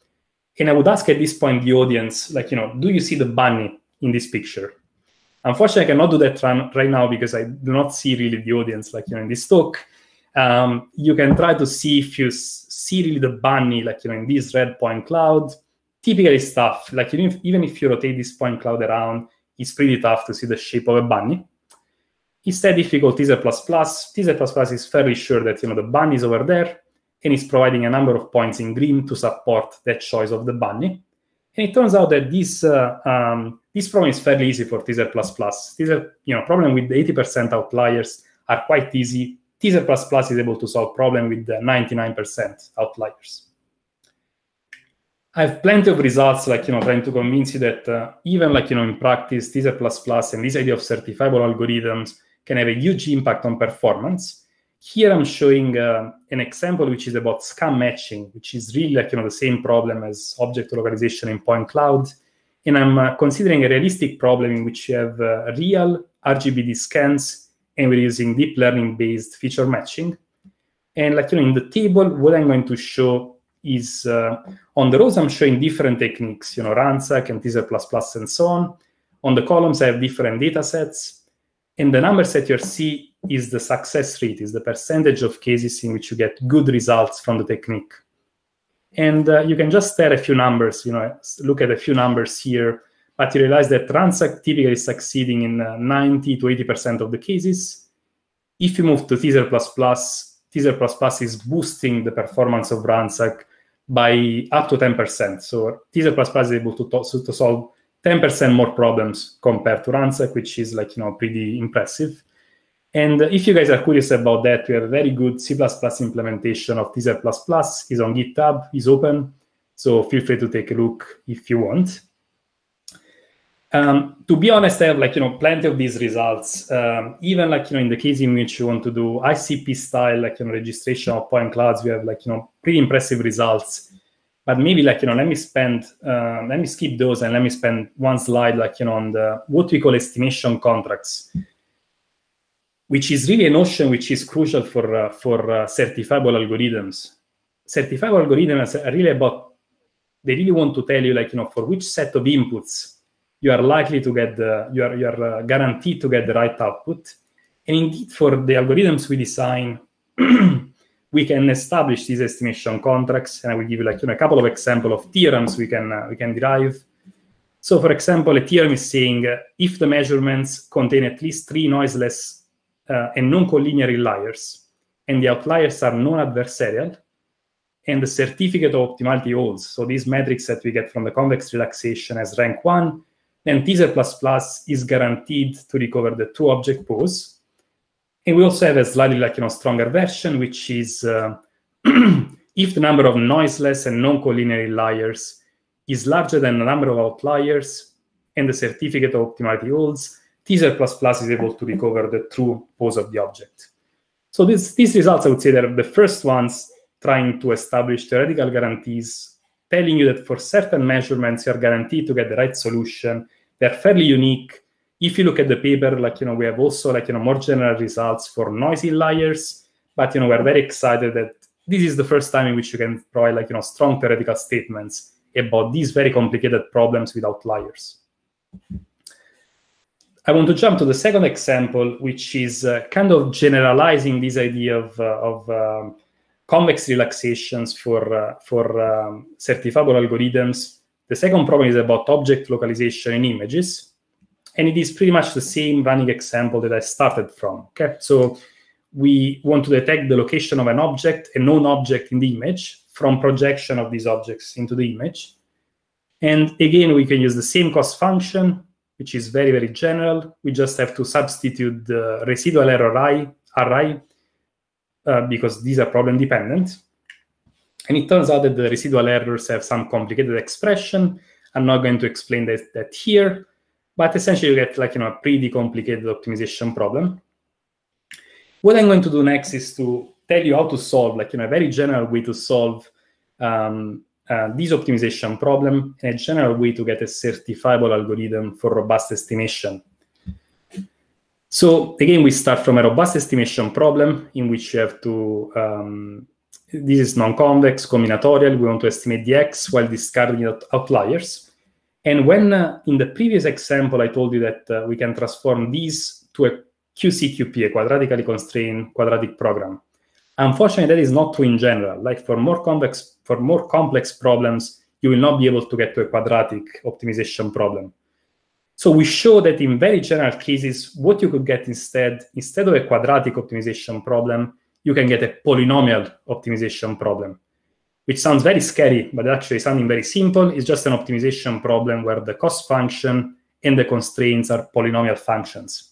And I would ask at this point the audience, like, you know, do you see the bunny in this picture? Unfortunately, I cannot do that right now because I do not see really the audience, like, you know, in this talk. Um, you can try to see if you see really the bunny, like, you know, in this red point cloud. Typically stuff, like, even if, even if you rotate this point cloud around, it's pretty tough to see the shape of a bunny. Instead, if you go teaser++, teaser++ is fairly sure that, you know, the bunny is over there and it's providing a number of points in green to support that choice of the bunny. And it turns out that this uh, um, this problem is fairly easy for Teaser++. Teaser, you know, problem with 80% outliers are quite easy. Teaser++ is able to solve problem with 99% outliers. I have plenty of results, like you know, trying to convince you that uh, even like you know, in practice, Teaser++ and this idea of certifiable algorithms can have a huge impact on performance here I'm showing uh, an example which is about scam matching, which is really like you know the same problem as object localization in point cloud. And I'm uh, considering a realistic problem in which you have uh, real RGBD scans and we're using deep learning based feature matching. And like you know in the table, what I'm going to show is uh, on the rows I'm showing different techniques, you know RANSAC, and teaser plus plus and so on. On the columns I have different data sets, and the number set you see is the success rate, is the percentage of cases in which you get good results from the technique. And uh, you can just stare a few numbers, you know, look at a few numbers here, but you realize that Transact typically is succeeding in uh, 90 to 80% of the cases. If you move to Teaser++, Teaser++ is boosting the performance of Ransack by up to 10%. So Teaser++ is able to, to, to solve 10% more problems compared to Ransack, which is like, you know, pretty impressive. And if you guys are curious about that, we have a very good C++ implementation of Tz++. is on GitHub, is open. So feel free to take a look if you want. Um, to be honest, I have like, you know, plenty of these results, um, even like, you know, in the case in which you want to do ICP style, like, you know, registration of point clouds, we have like, you know, pretty impressive results. But maybe like, you know, let me spend, uh, let me skip those and let me spend one slide, like, you know, on the, what we call estimation contracts which is really a notion which is crucial for, uh, for uh, certifiable algorithms. Certifiable algorithms are really about, they really want to tell you like, you know, for which set of inputs you are likely to get, the, you are, you are uh, guaranteed to get the right output. And indeed, for the algorithms we design, we can establish these estimation contracts. And I will give you like you know, a couple of examples of theorems we can uh, we can derive. So, for example, a theorem is saying uh, if the measurements contain at least three noiseless uh, and non-collinear liars, and the outliers are non-adversarial, and the certificate of optimality holds. So these metrics that we get from the convex relaxation as rank one, then teaser++ is guaranteed to recover the two object pose. And we also have a slightly like, you know, stronger version, which is uh, if the number of noiseless and non-collinear liars is larger than the number of outliers and the certificate of optimality holds, teaser++ is able to recover the true pose of the object. So this, these results, I would say, they're the first ones trying to establish theoretical guarantees, telling you that for certain measurements, you're guaranteed to get the right solution. They're fairly unique. If you look at the paper, like, you know, we have also like, you know, more general results for noisy liars, but, you know, we're very excited that this is the first time in which you can provide like, you know, strong theoretical statements about these very complicated problems without liars. I want to jump to the second example, which is uh, kind of generalizing this idea of, uh, of um, convex relaxations for, uh, for um, algorithms. The second problem is about object localization in images. And it is pretty much the same running example that I started from. Okay, so we want to detect the location of an object, a known object in the image, from projection of these objects into the image. And again, we can use the same cost function which is very, very general. We just have to substitute the residual error i, ri, uh, because these are problem dependent. And it turns out that the residual errors have some complicated expression. I'm not going to explain that, that here, but essentially you get like, you know, a pretty complicated optimization problem. What I'm going to do next is to tell you how to solve, like, you know, a very general way to solve um, uh, this optimization problem and a general way to get a certifiable algorithm for robust estimation. So again, we start from a robust estimation problem in which you have to, um, this is non-convex, combinatorial, we want to estimate the x while discarding outliers. And when uh, in the previous example, I told you that uh, we can transform these to a QCQP, a quadratically constrained quadratic program. Unfortunately, that is not true in general. Like for more complex for more complex problems, you will not be able to get to a quadratic optimization problem. So we show that in very general cases, what you could get instead, instead of a quadratic optimization problem, you can get a polynomial optimization problem, which sounds very scary, but actually something very simple. It's just an optimization problem where the cost function and the constraints are polynomial functions.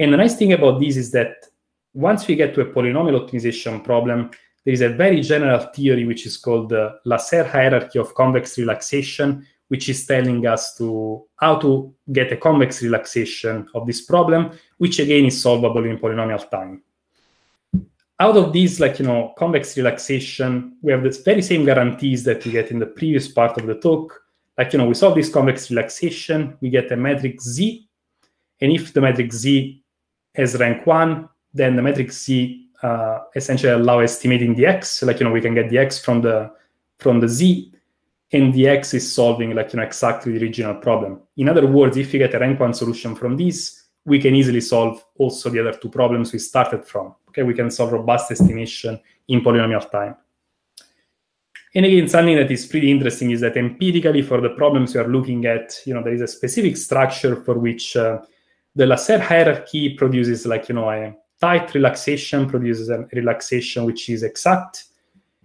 And the nice thing about this is that once we get to a polynomial optimization problem, there is a very general theory which is called the Lasser hierarchy of convex relaxation, which is telling us to how to get a convex relaxation of this problem, which again is solvable in polynomial time. Out of these, like you know, convex relaxation, we have the very same guarantees that we get in the previous part of the talk. Like you know, we solve this convex relaxation, we get a matrix Z, and if the matrix Z has rank one, then the matrix Z uh, essentially allow estimating the x. Like you know, we can get the x from the from the z, and the x is solving like you know exactly the original problem. In other words, if we get a rank one solution from this, we can easily solve also the other two problems we started from. Okay, we can solve robust estimation in polynomial time. And again, something that is pretty interesting is that empirically for the problems we are looking at, you know, there is a specific structure for which uh, the Lasser hierarchy produces like, you know, a, tight relaxation produces a relaxation which is exact.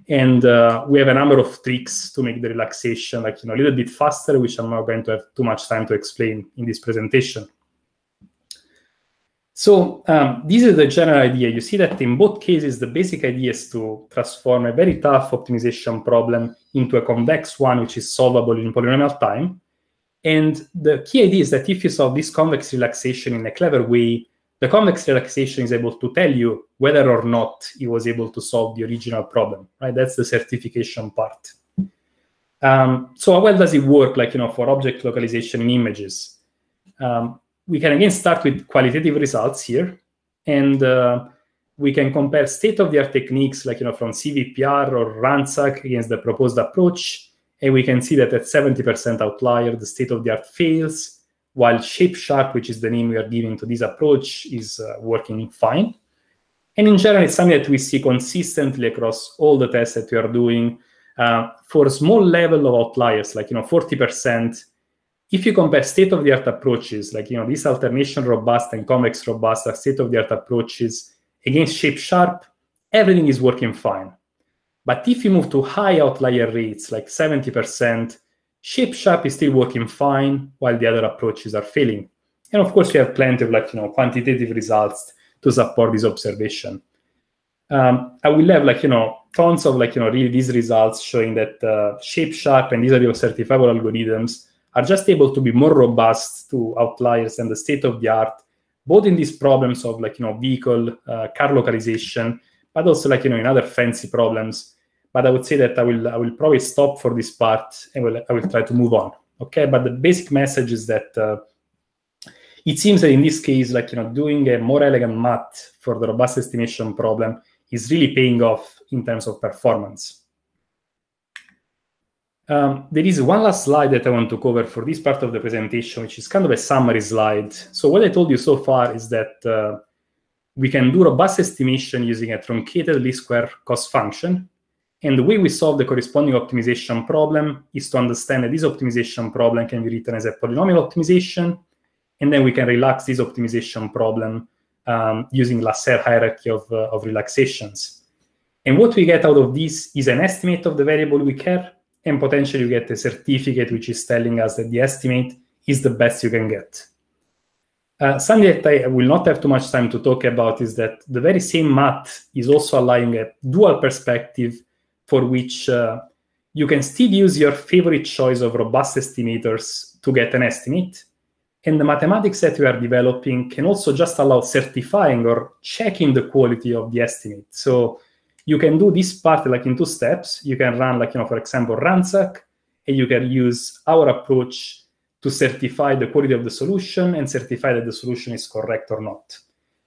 And uh, we have a number of tricks to make the relaxation like you know a little bit faster, which I'm not going to have too much time to explain in this presentation. So um, this is the general idea. You see that in both cases, the basic idea is to transform a very tough optimization problem into a convex one, which is solvable in polynomial time. And the key idea is that if you solve this convex relaxation in a clever way, the convex relaxation is able to tell you whether or not it was able to solve the original problem, right? That's the certification part. Um, so how well does it work, like, you know, for object localization in images? Um, we can again start with qualitative results here, and uh, we can compare state-of-the-art techniques, like, you know, from CVPR or RANSAC against the proposed approach, and we can see that at 70% outlier, the state-of-the-art fails, while ShapeShark, which is the name we are giving to this approach, is uh, working fine. And in general, it's something that we see consistently across all the tests that we are doing. Uh, for a small level of outliers, like you know, 40%, if you compare state-of-the-art approaches, like you know, this alternation robust and convex robust are state-of-the-art approaches against shape sharp, everything is working fine. But if you move to high outlier rates, like 70%, ShipShop is still working fine while the other approaches are failing. And of course, we have plenty of like, you know, quantitative results to support this observation. Um, I will have like, you know, tons of like, you know, really these results showing that uh, ShapeSharp and these are your certifiable algorithms are just able to be more robust to outliers and the state of the art, both in these problems of like, you know, vehicle, uh, car localization, but also like, you know, in other fancy problems but I would say that I will I will probably stop for this part and will I will try to move on. Okay, but the basic message is that uh, it seems that in this case, like you know, doing a more elegant math for the robust estimation problem is really paying off in terms of performance. Um, there is one last slide that I want to cover for this part of the presentation, which is kind of a summary slide. So what I told you so far is that uh, we can do robust estimation using a truncated least square cost function and the way we solve the corresponding optimization problem is to understand that this optimization problem can be written as a polynomial optimization, and then we can relax this optimization problem um, using Lasser hierarchy of, uh, of relaxations. And what we get out of this is an estimate of the variable we care, and potentially we get a certificate which is telling us that the estimate is the best you can get. Uh, something that I will not have too much time to talk about is that the very same math is also allowing a dual perspective for which uh, you can still use your favorite choice of robust estimators to get an estimate. And the mathematics that you are developing can also just allow certifying or checking the quality of the estimate. So you can do this part like in two steps. You can run like, you know, for example, ransack, and you can use our approach to certify the quality of the solution and certify that the solution is correct or not.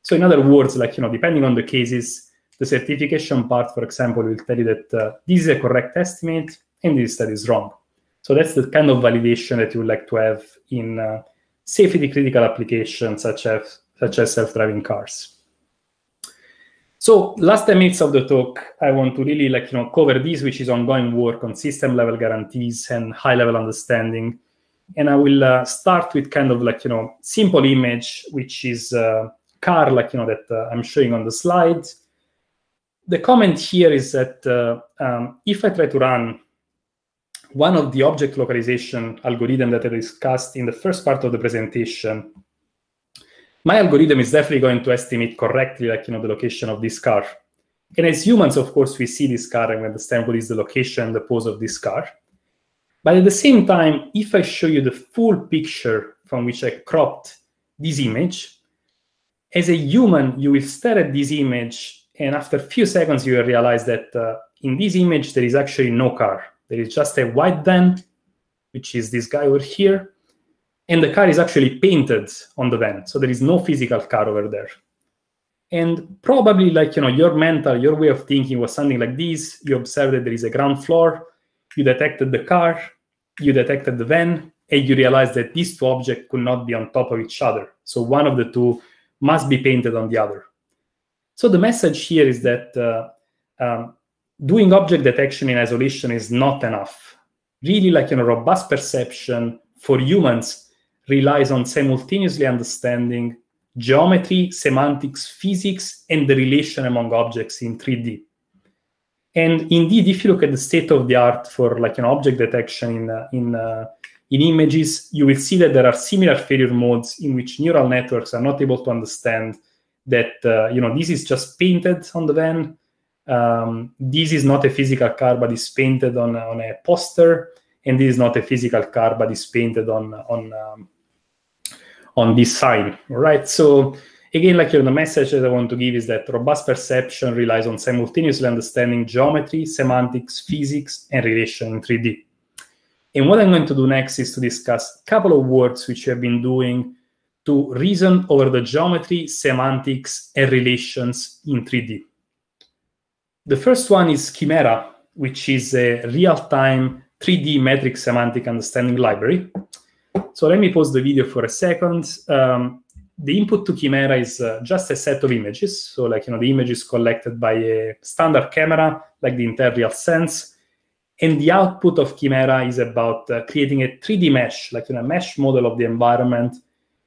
So in other words, like, you know, depending on the cases, the certification part, for example, will tell you that uh, this is a correct estimate and this study is wrong. So that's the kind of validation that you would like to have in uh, safety critical applications such as such as self-driving cars. So last 10 minutes of the talk, I want to really like you know cover this, which is ongoing work on system level guarantees and high level understanding. And I will uh, start with kind of like you know simple image, which is a uh, car like you know that uh, I'm showing on the slide the comment here is that uh, um, if I try to run one of the object localization algorithm that I discussed in the first part of the presentation, my algorithm is definitely going to estimate correctly, like, you know, the location of this car. And as humans, of course, we see this car and we understand what is the location and the pose of this car. But at the same time, if I show you the full picture from which I cropped this image, as a human, you will stare at this image and after a few seconds, you realize that uh, in this image, there is actually no car. There is just a white van, which is this guy over here. And the car is actually painted on the van. So there is no physical car over there. And probably like, you know, your mental, your way of thinking was something like this. You observe that there is a ground floor. You detected the car. You detected the van. And you realize that these two objects could not be on top of each other. So one of the two must be painted on the other. So the message here is that uh, um, doing object detection in isolation is not enough. Really, like you know, robust perception for humans relies on simultaneously understanding geometry, semantics, physics, and the relation among objects in 3D. And indeed, if you look at the state of the art for like an object detection in uh, in uh, in images, you will see that there are similar failure modes in which neural networks are not able to understand that uh, you know this is just painted on the van. Um, this is not a physical car, but is painted on on a poster, and this is not a physical car, but is painted on on um, on this sign. All right, so again, like you know, the message that I want to give is that robust perception relies on simultaneously understanding geometry, semantics, physics, and relation in 3D. And what I'm going to do next is to discuss a couple of words which we have been doing to reason over the geometry, semantics, and relations in 3D. The first one is Chimera, which is a real-time 3D metric semantic understanding library. So let me pause the video for a second. Um, the input to Chimera is uh, just a set of images. So like, you know, the image is collected by a standard camera, like the entire sense. And the output of Chimera is about uh, creating a 3D mesh, like you know, a mesh model of the environment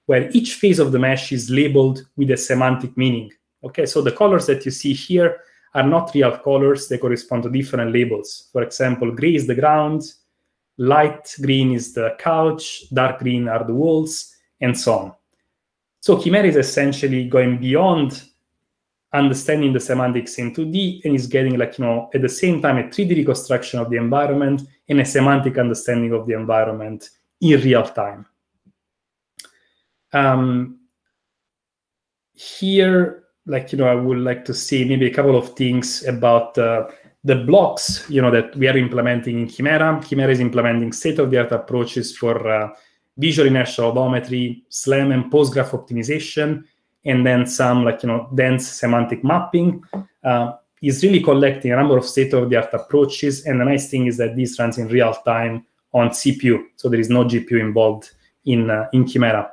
where each phase of the mesh is labeled with a semantic meaning. Okay, so the colors that you see here are not real colors, they correspond to different labels. For example, gray is the ground, light green is the couch, dark green are the walls, and so on. So Chimera is essentially going beyond understanding the semantics in 2D and is getting like, you know, at the same time a 3D reconstruction of the environment and a semantic understanding of the environment in real time. Um, here, like you know, I would like to see maybe a couple of things about uh, the blocks. You know that we are implementing in Chimera. Chimera is implementing state-of-the-art approaches for uh, visual inertial odometry, SLAM, and post-graph optimization, and then some like you know dense semantic mapping. Uh, is really collecting a number of state-of-the-art approaches, and the nice thing is that this runs in real time on CPU, so there is no GPU involved in uh, in Chimera.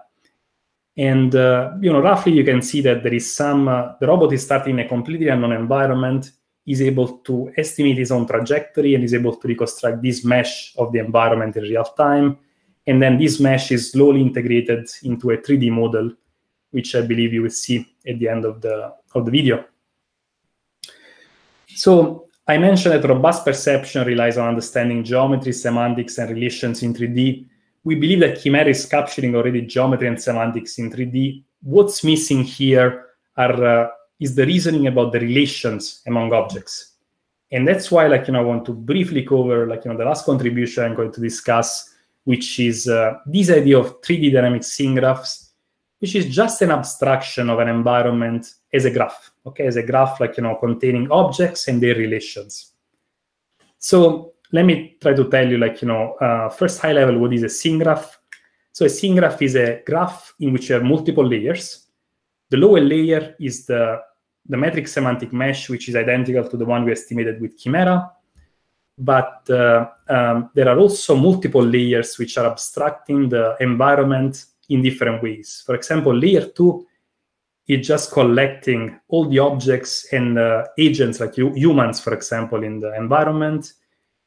And uh, you know, roughly you can see that there is some, uh, the robot is starting in a completely unknown environment, is able to estimate his own trajectory and is able to reconstruct this mesh of the environment in real time. And then this mesh is slowly integrated into a 3D model, which I believe you will see at the end of the, of the video. So I mentioned that robust perception relies on understanding geometry, semantics, and relations in 3D we believe that Chimera is capturing already geometry and semantics in 3D. What's missing here are, uh, is the reasoning about the relations among objects. And that's why, like, you know, I want to briefly cover, like, you know, the last contribution I'm going to discuss, which is uh, this idea of 3D dynamic scene graphs, which is just an abstraction of an environment as a graph, okay, as a graph, like, you know, containing objects and their relations. So let me try to tell you, like, you know, uh, first high level, what is a scene graph? So a scene graph is a graph in which you have multiple layers. The lower layer is the, the metric semantic mesh, which is identical to the one we estimated with Chimera. But uh, um, there are also multiple layers which are abstracting the environment in different ways. For example, layer two is just collecting all the objects and uh, agents, like humans, for example, in the environment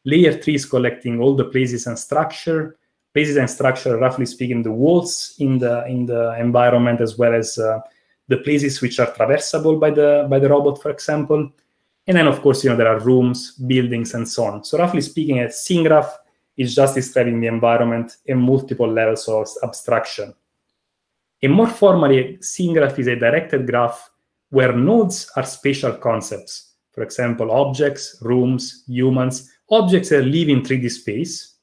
Layer three is collecting all the places and structure. Places and structure, roughly speaking, the walls in the in the environment as well as uh, the places which are traversable by the by the robot, for example. And then, of course, you know there are rooms, buildings, and so on. So, roughly speaking, a graph is just describing the environment in multiple levels of abstraction. And more formally, a graph is a directed graph where nodes are spatial concepts. For example, objects, rooms, humans objects that live in 3D space,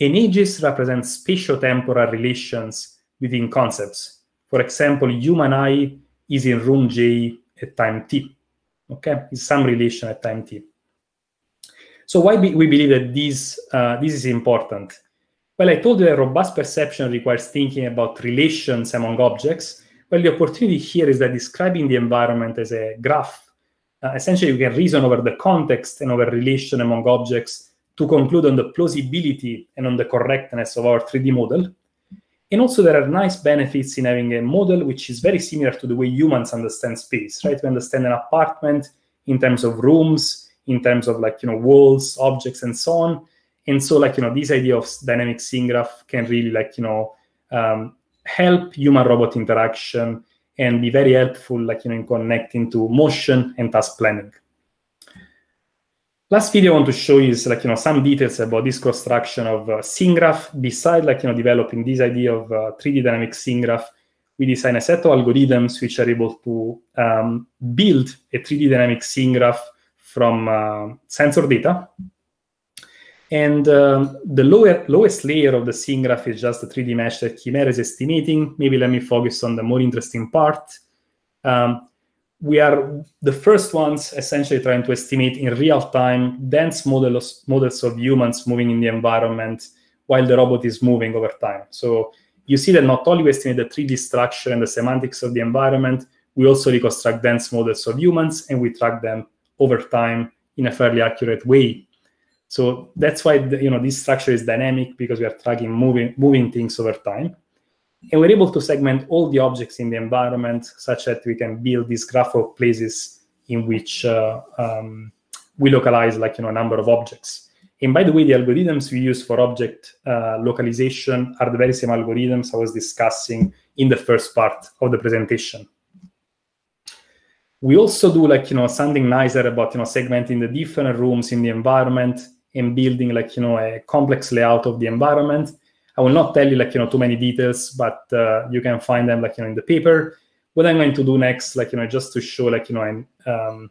and ages represent spatiotemporal relations between concepts. For example, human eye is in room J at time t. Okay, it's some relation at time t. So why be we believe that this uh, this is important? Well, I told you that robust perception requires thinking about relations among objects. Well, the opportunity here is that describing the environment as a graph uh, essentially we can reason over the context and over relation among objects to conclude on the plausibility and on the correctness of our 3D model. And also there are nice benefits in having a model which is very similar to the way humans understand space, right? We understand an apartment in terms of rooms, in terms of like, you know, walls, objects, and so on. And so like, you know, this idea of dynamic scene graph can really like, you know, um, help human-robot interaction and be very helpful like you know in connecting to motion and task planning last video i want to show you is like you know some details about this construction of uh, SyncGraph. beside like you know developing this idea of uh, 3d dynamic singraph, we design a set of algorithms which are able to um, build a 3d dynamic singraph from uh, sensor data and um, the lower, lowest layer of the scene graph is just the 3D mesh that Chimera is estimating. Maybe let me focus on the more interesting part. Um, we are the first ones essentially trying to estimate in real time dense models, models of humans moving in the environment while the robot is moving over time. So you see that not only we estimate the 3D structure and the semantics of the environment, we also reconstruct dense models of humans and we track them over time in a fairly accurate way. So that's why the, you know this structure is dynamic because we are tracking moving moving things over time, and we're able to segment all the objects in the environment such that we can build this graph of places in which uh, um, we localize like you know a number of objects. And by the way, the algorithms we use for object uh, localization are the very same algorithms I was discussing in the first part of the presentation we also do like you know something nicer about you know segmenting the different rooms in the environment and building like you know a complex layout of the environment. I will not tell you like you know too many details, but uh, you can find them like you know in the paper. What I'm going to do next, like you know, just to show like you know i um,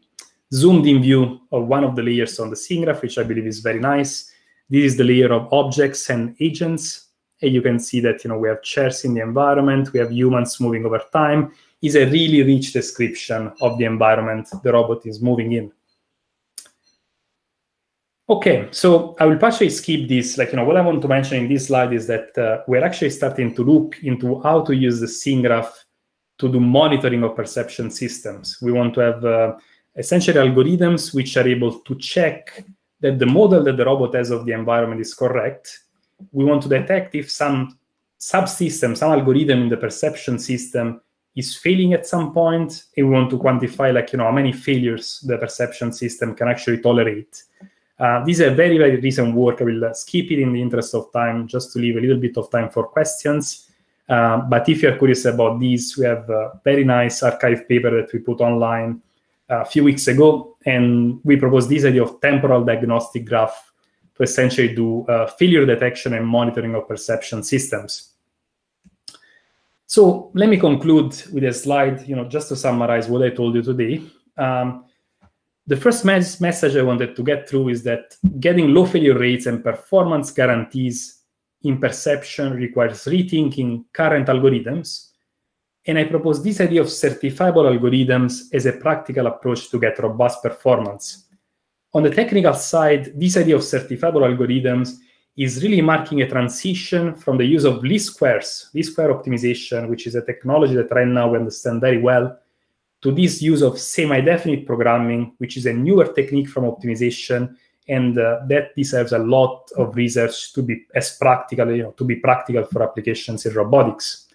zoomed-in view of one of the layers on the scene graph, which I believe is very nice. This is the layer of objects and agents, and you can see that you know we have chairs in the environment, we have humans moving over time. Is a really rich description of the environment the robot is moving in. Okay, so I will partially skip this. Like, you know, what I want to mention in this slide is that uh, we're actually starting to look into how to use the scene graph to do monitoring of perception systems. We want to have uh, essentially algorithms which are able to check that the model that the robot has of the environment is correct. We want to detect if some subsystem, some algorithm in the perception system is failing at some point, and we want to quantify, like, you know, how many failures the perception system can actually tolerate. Uh, this is a very, very recent work. I will uh, skip it in the interest of time, just to leave a little bit of time for questions. Uh, but if you're curious about this, we have a very nice archive paper that we put online uh, a few weeks ago. And we proposed this idea of temporal diagnostic graph to essentially do uh, failure detection and monitoring of perception systems. So let me conclude with a slide, you know, just to summarize what I told you today. Um, the first mes message I wanted to get through is that getting low failure rates and performance guarantees in perception requires rethinking current algorithms. And I propose this idea of certifiable algorithms as a practical approach to get robust performance. On the technical side, this idea of certifiable algorithms is really marking a transition from the use of least squares, least square optimization, which is a technology that right now we understand very well, to this use of semi-definite programming, which is a newer technique from optimization, and uh, that deserves a lot of research to be as practical, you know, to be practical for applications in robotics.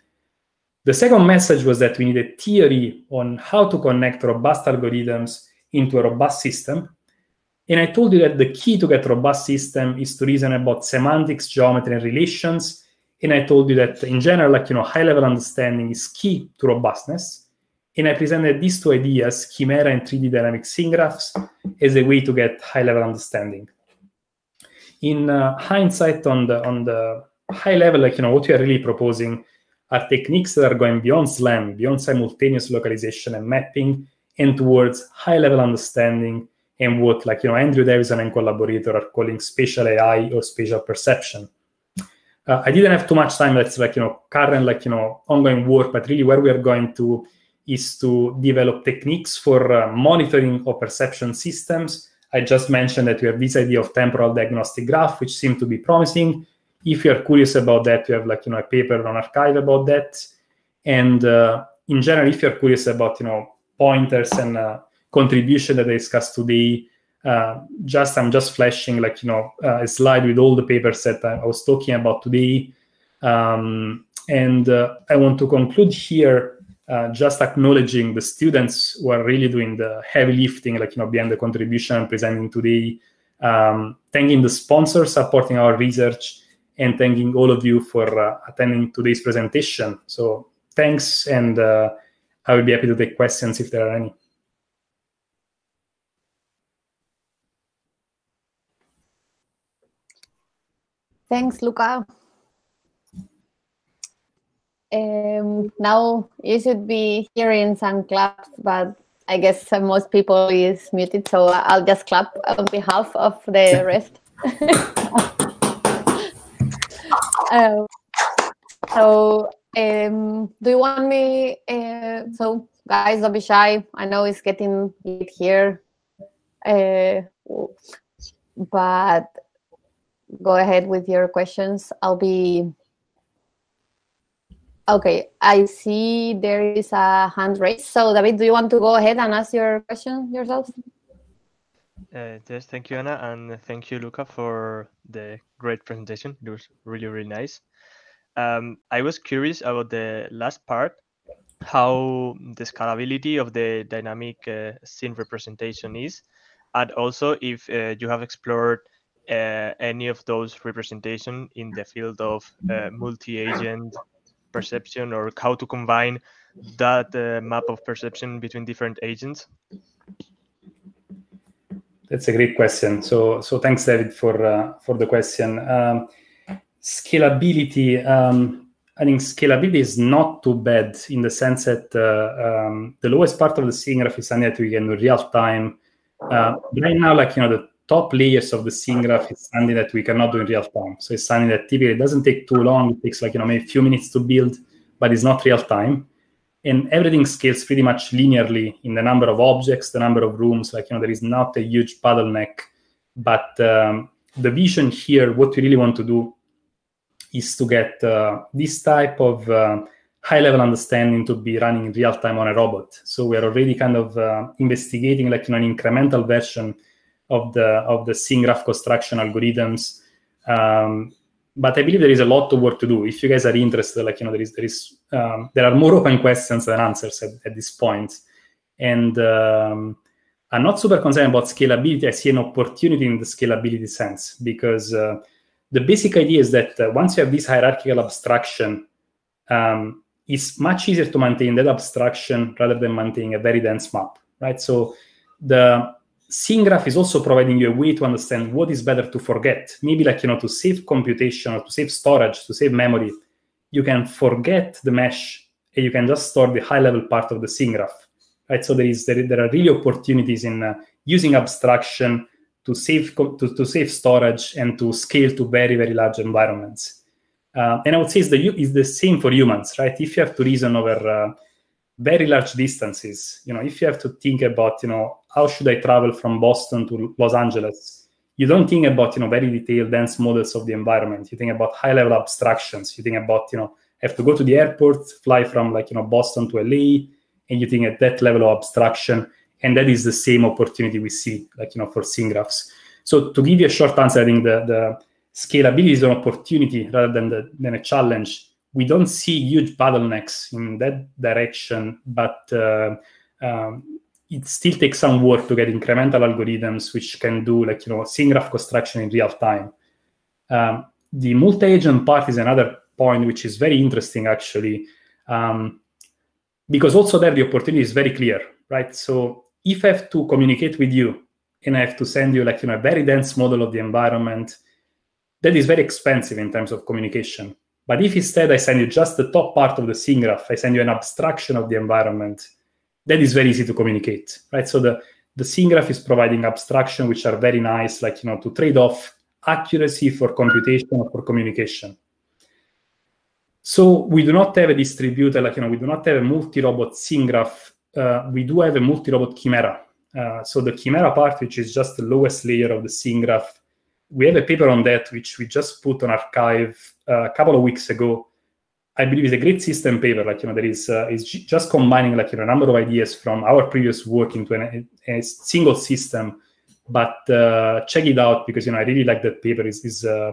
The second message was that we need a theory on how to connect robust algorithms into a robust system. And I told you that the key to get robust system is to reason about semantics, geometry, and relations. And I told you that in general, like you know, high-level understanding is key to robustness. And I presented these two ideas, Chimera and 3D dynamic scene graphs, as a way to get high-level understanding. In uh, hindsight, on the on the high level, like you know, what we are really proposing are techniques that are going beyond SLAM, beyond simultaneous localization and mapping, and towards high-level understanding and what, like you know, Andrew Davison and collaborator are calling spatial AI or spatial perception. Uh, I didn't have too much time. That's like you know, current, like you know, ongoing work, but really where we are going to is to develop techniques for uh, monitoring or perception systems. I just mentioned that we have this idea of temporal diagnostic graph, which seemed to be promising. If you're curious about that, we have like you know a paper on archive about that. And uh, in general, if you're curious about you know pointers and uh, contribution that I discussed today, uh, just I'm just flashing like you know uh, a slide with all the papers that I was talking about today. Um, and uh, I want to conclude here uh, just acknowledging the students who are really doing the heavy lifting, like you know, behind the contribution I'm presenting today, um, thanking the sponsors supporting our research, and thanking all of you for uh, attending today's presentation. So thanks, and uh, I will be happy to take questions if there are any. Thanks, Luca. Um, now you should be hearing some claps, but I guess most people is muted, so I'll just clap on behalf of the rest. um, so, um, do you want me? Uh, so, guys, don't be shy. I know it's getting late here, uh, but go ahead with your questions. I'll be Okay, I see there is a hand raised. So, David, do you want to go ahead and ask your question yourself? Uh, yes, thank you, Anna, and thank you, Luca, for the great presentation. It was really, really nice. Um, I was curious about the last part, how the scalability of the dynamic uh, scene representation is, and also if uh, you have explored uh, any of those representation in the field of uh, multi-agent perception or how to combine that uh, map of perception between different agents? That's a great question. So, so thanks, David, for uh, for the question. Um, scalability. Um, I think scalability is not too bad in the sense that uh, um, the lowest part of the seeing graph is something that we can do real time. Uh, right now, like you know, the top layers of the scene graph is something that we cannot do in real time. So it's something that typically doesn't take too long. It takes like, you know, maybe a few minutes to build, but it's not real time. And everything scales pretty much linearly in the number of objects, the number of rooms. Like, you know, there is not a huge bottleneck. But um, the vision here, what we really want to do is to get uh, this type of uh, high level understanding to be running in real time on a robot. So we are already kind of uh, investigating like, you know, an incremental version of the of the graph construction algorithms. Um, but I believe there is a lot of work to do. If you guys are interested, like you know, there is there is um, there are more open questions than answers at, at this point, and um, I'm not super concerned about scalability. I see an opportunity in the scalability sense because uh, the basic idea is that uh, once you have this hierarchical abstraction, um, it's much easier to maintain that abstraction rather than maintaining a very dense map, right? So the graph is also providing you a way to understand what is better to forget. Maybe like, you know, to save computation or to save storage, to save memory, you can forget the mesh and you can just store the high level part of the graph. right? So there is, there, there are really opportunities in uh, using abstraction to save, to, to save storage and to scale to very, very large environments. Uh, and I would say it's the, it's the same for humans, right? If you have to reason over, uh, very large distances. You know, if you have to think about, you know, how should I travel from Boston to Los Angeles? You don't think about, you know, very detailed dense models of the environment. You think about high level abstractions. You think about, you know, have to go to the airport, fly from like, you know, Boston to LA, and you think at that level of abstraction. And that is the same opportunity we see, like, you know, for scene graphs. So to give you a short answer, I think the, the scalability is an opportunity rather than, the, than a challenge we don't see huge bottlenecks in that direction, but uh, um, it still takes some work to get incremental algorithms which can do like you know scene graph construction in real time. Um, the multi-agent part is another point which is very interesting actually, um, because also there the opportunity is very clear, right? So if I have to communicate with you and I have to send you like you know a very dense model of the environment, that is very expensive in terms of communication. But if instead I send you just the top part of the scene graph, I send you an abstraction of the environment, that is very easy to communicate, right? So the, the scene graph is providing abstraction, which are very nice, like, you know, to trade off accuracy for computation or for communication. So we do not have a distributed, like, you know, we do not have a multi-robot scene graph. Uh, we do have a multi-robot chimera. Uh, so the chimera part, which is just the lowest layer of the scene graph, we have a paper on that, which we just put on archive a couple of weeks ago, I believe is a great system paper. Like you know, there is uh, is just combining like you know a number of ideas from our previous work into an, a single system. But uh, check it out because you know I really like that paper. is is uh,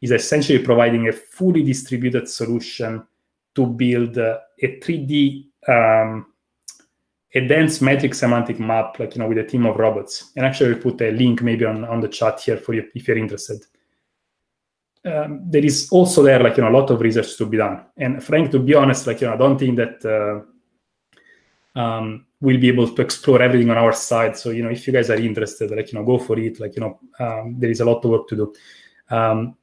is essentially providing a fully distributed solution to build uh, a 3D um, a dense metric semantic map, like you know, with a team of robots. And actually, we put a link maybe on on the chat here for you if you're interested um, there is also there like you know a lot of research to be done. And Frank, to be honest, like you know, I don't think that uh, um, we'll be able to explore everything on our side. So you know, if you guys are interested, like you know, go for it. Like you know, um, there is a lot of work to do. Um,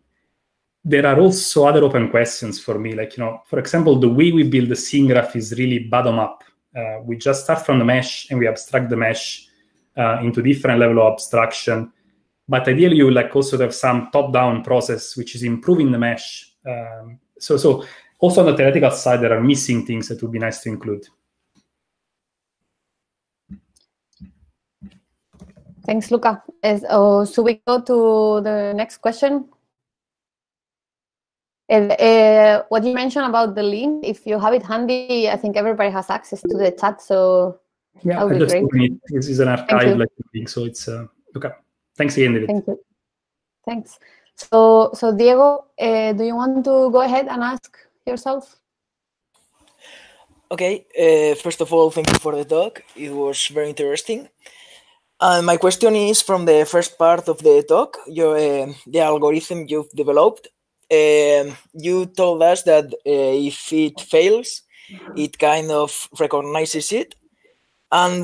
there are also other open questions for me. Like you know, for example, the way we build the scene graph is really bottom up. Uh, we just start from the mesh and we abstract the mesh uh, into different level of abstraction but ideally, you would like also to have some top-down process which is improving the mesh. Um, so, so also on the theoretical side, there are missing things that would be nice to include. Thanks, Luca. As, oh, uh, so we go to the next question. And, uh, what you mentioned about the link, if you have it handy, I think everybody has access to the chat, so yeah, that would be great. This is an archive, link. so it's uh, Luca. Thanks again, David. Thank you. Thanks. So, so Diego, uh, do you want to go ahead and ask yourself? Okay. Uh, first of all, thank you for the talk. It was very interesting. And my question is from the first part of the talk, your, uh, eh, the algorithm you've developed. you told us that if it fails, it kind of recognizes it. And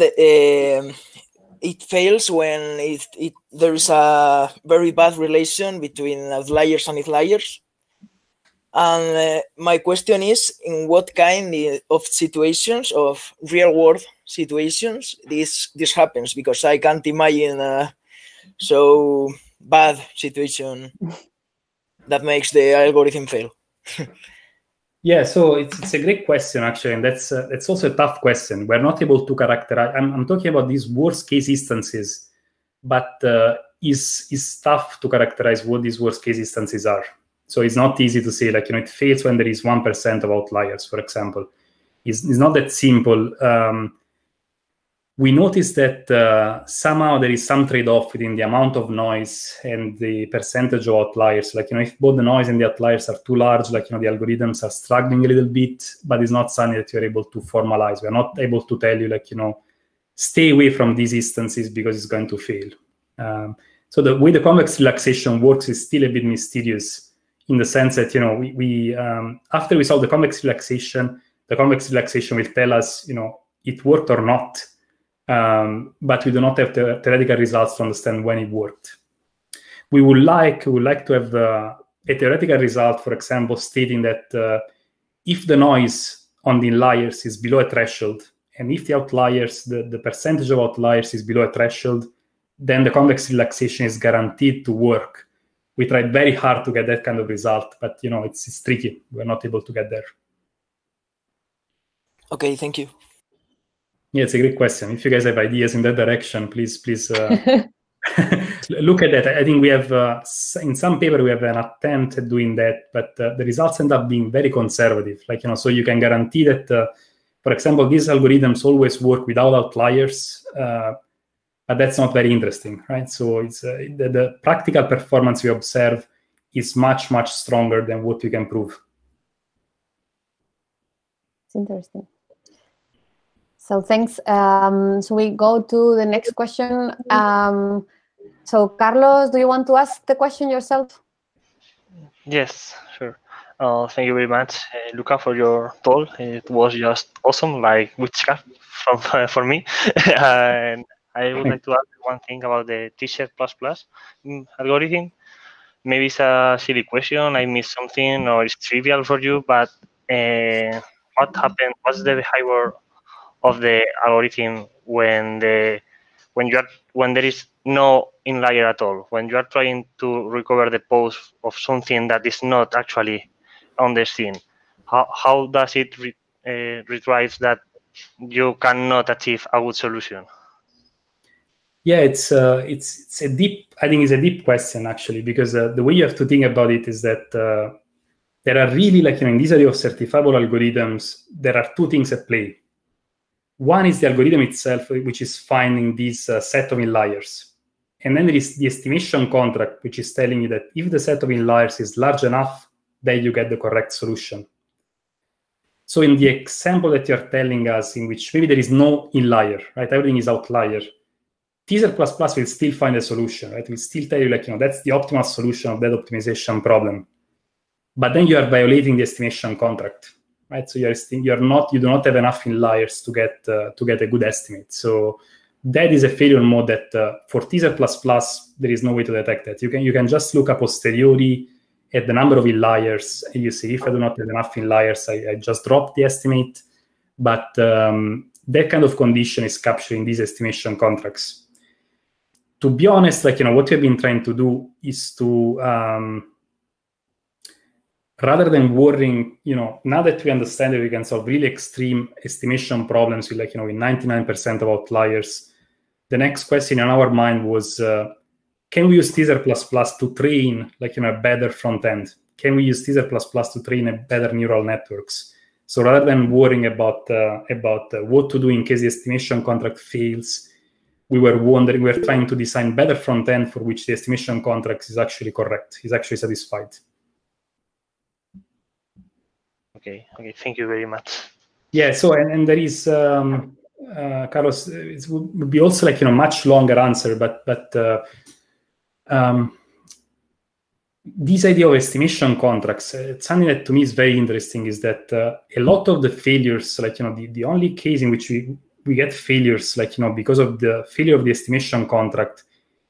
it fails when it, it, there is a very bad relation between outliers and layers. And uh, my question is, in what kind of situations, of real-world situations, this this happens? Because I can't imagine a so bad situation that makes the algorithm fail. Yeah, so it's, it's a great question actually, and that's uh, that's also a tough question. We're not able to characterize. I'm, I'm talking about these worst case instances, but uh, it's tough to characterize what these worst case instances are. So it's not easy to say like you know it fails when there is one percent of outliers, for example. It's, it's not that simple. Um, we notice that uh, somehow there is some trade-off within the amount of noise and the percentage of outliers. Like, you know, if both the noise and the outliers are too large, like, you know, the algorithms are struggling a little bit, but it's not something that you're able to formalize. We're not able to tell you, like, you know, stay away from these instances because it's going to fail. Um, so the way the convex relaxation works is still a bit mysterious in the sense that, you know, we, we um, after we solve the convex relaxation, the convex relaxation will tell us, you know, it worked or not um, but we do not have the theoretical results to understand when it worked. We would like, we would like to have the, uh, a theoretical result, for example, stating that uh, if the noise on the inliers is below a threshold, and if the outliers, the, the percentage of outliers is below a threshold, then the convex relaxation is guaranteed to work. We tried very hard to get that kind of result, but you know it's, it's tricky. We're not able to get there. Okay, thank you. Yeah, it's a great question. If you guys have ideas in that direction, please, please uh, look at that. I think we have uh, in some paper we have an attempt at doing that, but uh, the results end up being very conservative. Like you know, so you can guarantee that, uh, for example, these algorithms always work without outliers, uh, but that's not very interesting, right? So it's uh, the, the practical performance we observe is much much stronger than what you can prove. It's interesting. So thanks. Um, so we go to the next question. Um, so Carlos, do you want to ask the question yourself? Yes, sure. Uh, thank you very much, uh, Luca, for your talk. It was just awesome, like witchcraft from uh, for me. and I would like to ask one thing about the T-shirt plus plus mm, algorithm. Maybe it's a silly question. I missed something, or it's trivial for you. But uh, what happened? What's the behavior of the algorithm when the when you are when there is no inlier at all when you are trying to recover the pose of something that is not actually on the scene how, how does it re, uh, retrieve that you cannot achieve a good solution yeah it's uh, it's it's a deep i think it's a deep question actually because uh, the way you have to think about it is that uh, there are really like you know, in this area of certifiable algorithms there are two things at play one is the algorithm itself, which is finding this uh, set of inliers. And then there is the estimation contract, which is telling you that if the set of inliers is large enough, then you get the correct solution. So in the example that you're telling us, in which maybe there is no inlier, right? Everything is outlier. Teaser++ will still find a solution, right? Will still tell you like, you know, that's the optimal solution of that optimization problem. But then you are violating the estimation contract right? So you're you're not you do not have enough inliers to get uh, to get a good estimate. So that is a failure mode that uh, for teaser plus plus there is no way to detect that. You can you can just look a posteriori at the number of inliers and you see if I do not have enough inliers, I, I just drop the estimate. But um, that kind of condition is captured in these estimation contracts. To be honest, like you know, what we've been trying to do is to um, rather than worrying, you know, now that we understand that we can solve really extreme estimation problems with like, you know, in 99% of outliers, the next question in our mind was, uh, can we use teaser++ to train like, you know, a better front end? Can we use teaser++ to train a better neural networks? So rather than worrying about, uh, about uh, what to do in case the estimation contract fails, we were wondering, we were trying to design better front end for which the estimation contract is actually correct, is actually satisfied okay okay thank you very much yeah so and, and there is um, uh, carlos it would be also like you know much longer answer but but uh, um, this idea of estimation contracts uh, something that to me is very interesting is that uh, a lot of the failures like you know the, the only case in which we we get failures like you know because of the failure of the estimation contract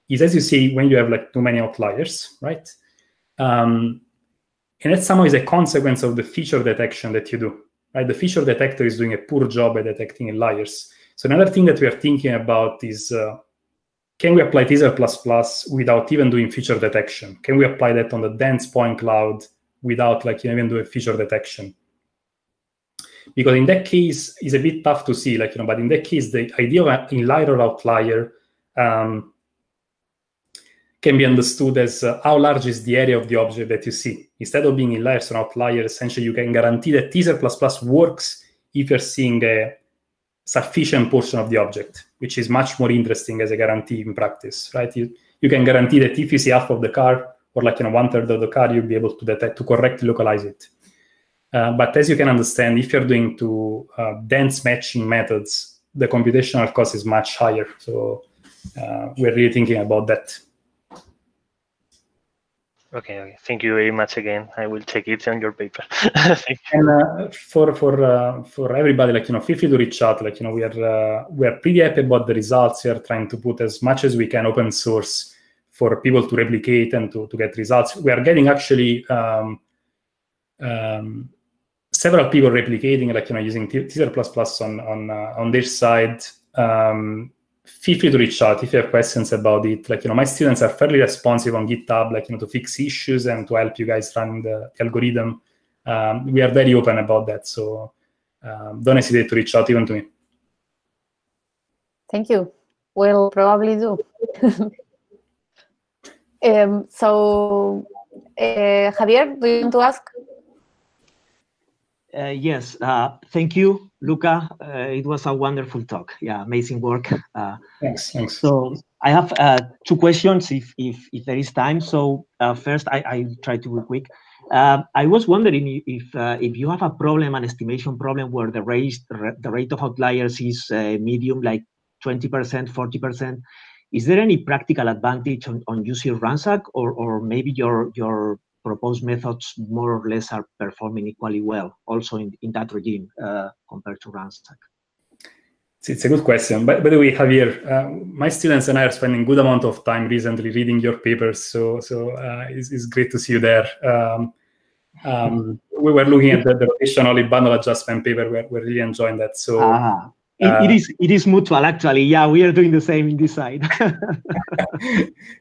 is as you see when you have like too many outliers right um, and that somehow is a consequence of the feature detection that you do. Right? The feature detector is doing a poor job at detecting liars. So another thing that we are thinking about is uh, can we apply teaser plus plus without even doing feature detection? Can we apply that on the dense point cloud without like even doing feature detection? Because in that case, it's a bit tough to see, like you know. But in that case, the idea of an inlier or outlier um, can be understood as uh, how large is the area of the object that you see instead of being inlier, or not outlier, essentially you can guarantee that teaser plus plus works if you're seeing a sufficient portion of the object, which is much more interesting as a guarantee in practice, right? You, you can guarantee that if you see half of the car or like you know one third of the car, you'll be able to detect to correctly localize it. Uh, but as you can understand, if you're doing to uh, dense matching methods, the computational cost is much higher. So uh, we're really thinking about that Okay, okay, Thank you very much again. I will take it on your paper. and uh, for for uh, for everybody, like you know, feel free to reach out. Like you know, we are uh, we are pretty happy about the results. We are trying to put as much as we can open source for people to replicate and to to get results. We are getting actually um, um, several people replicating, like you know, using teaser plus plus on on uh, on their side. Um, feel free to reach out if you have questions about it. Like, you know, my students are fairly responsive on GitHub, like, you know, to fix issues and to help you guys run the, algorithm. Um, we are very open about that. So um, don't hesitate to reach out even to me. Thank you. We'll probably do. um, so, uh, Javier, do you want to ask? Uh, yes, uh, thank you Luca, uh, it was a wonderful talk. Yeah, amazing work. Uh, thanks, thanks. So I have uh, two questions, if, if if there is time. So uh, first, I I try to be quick. Um, I was wondering if uh, if you have a problem, an estimation problem, where the rate the rate of outliers is uh, medium, like twenty percent, forty percent. Is there any practical advantage on, on using Ransack, or or maybe your your proposed methods more or less are performing equally well also in, in that regime uh, compared to Ransack? It's a good question. By, by the way, Javier, uh, my students and I are spending good amount of time recently reading your papers, so so uh, it's, it's, great to see you there. Um, um, we were looking at the, the relational bundle adjustment paper. We're, we're really enjoying that. So ah. It, it uh, is it is mutual actually. Yeah, we are doing the same in this side.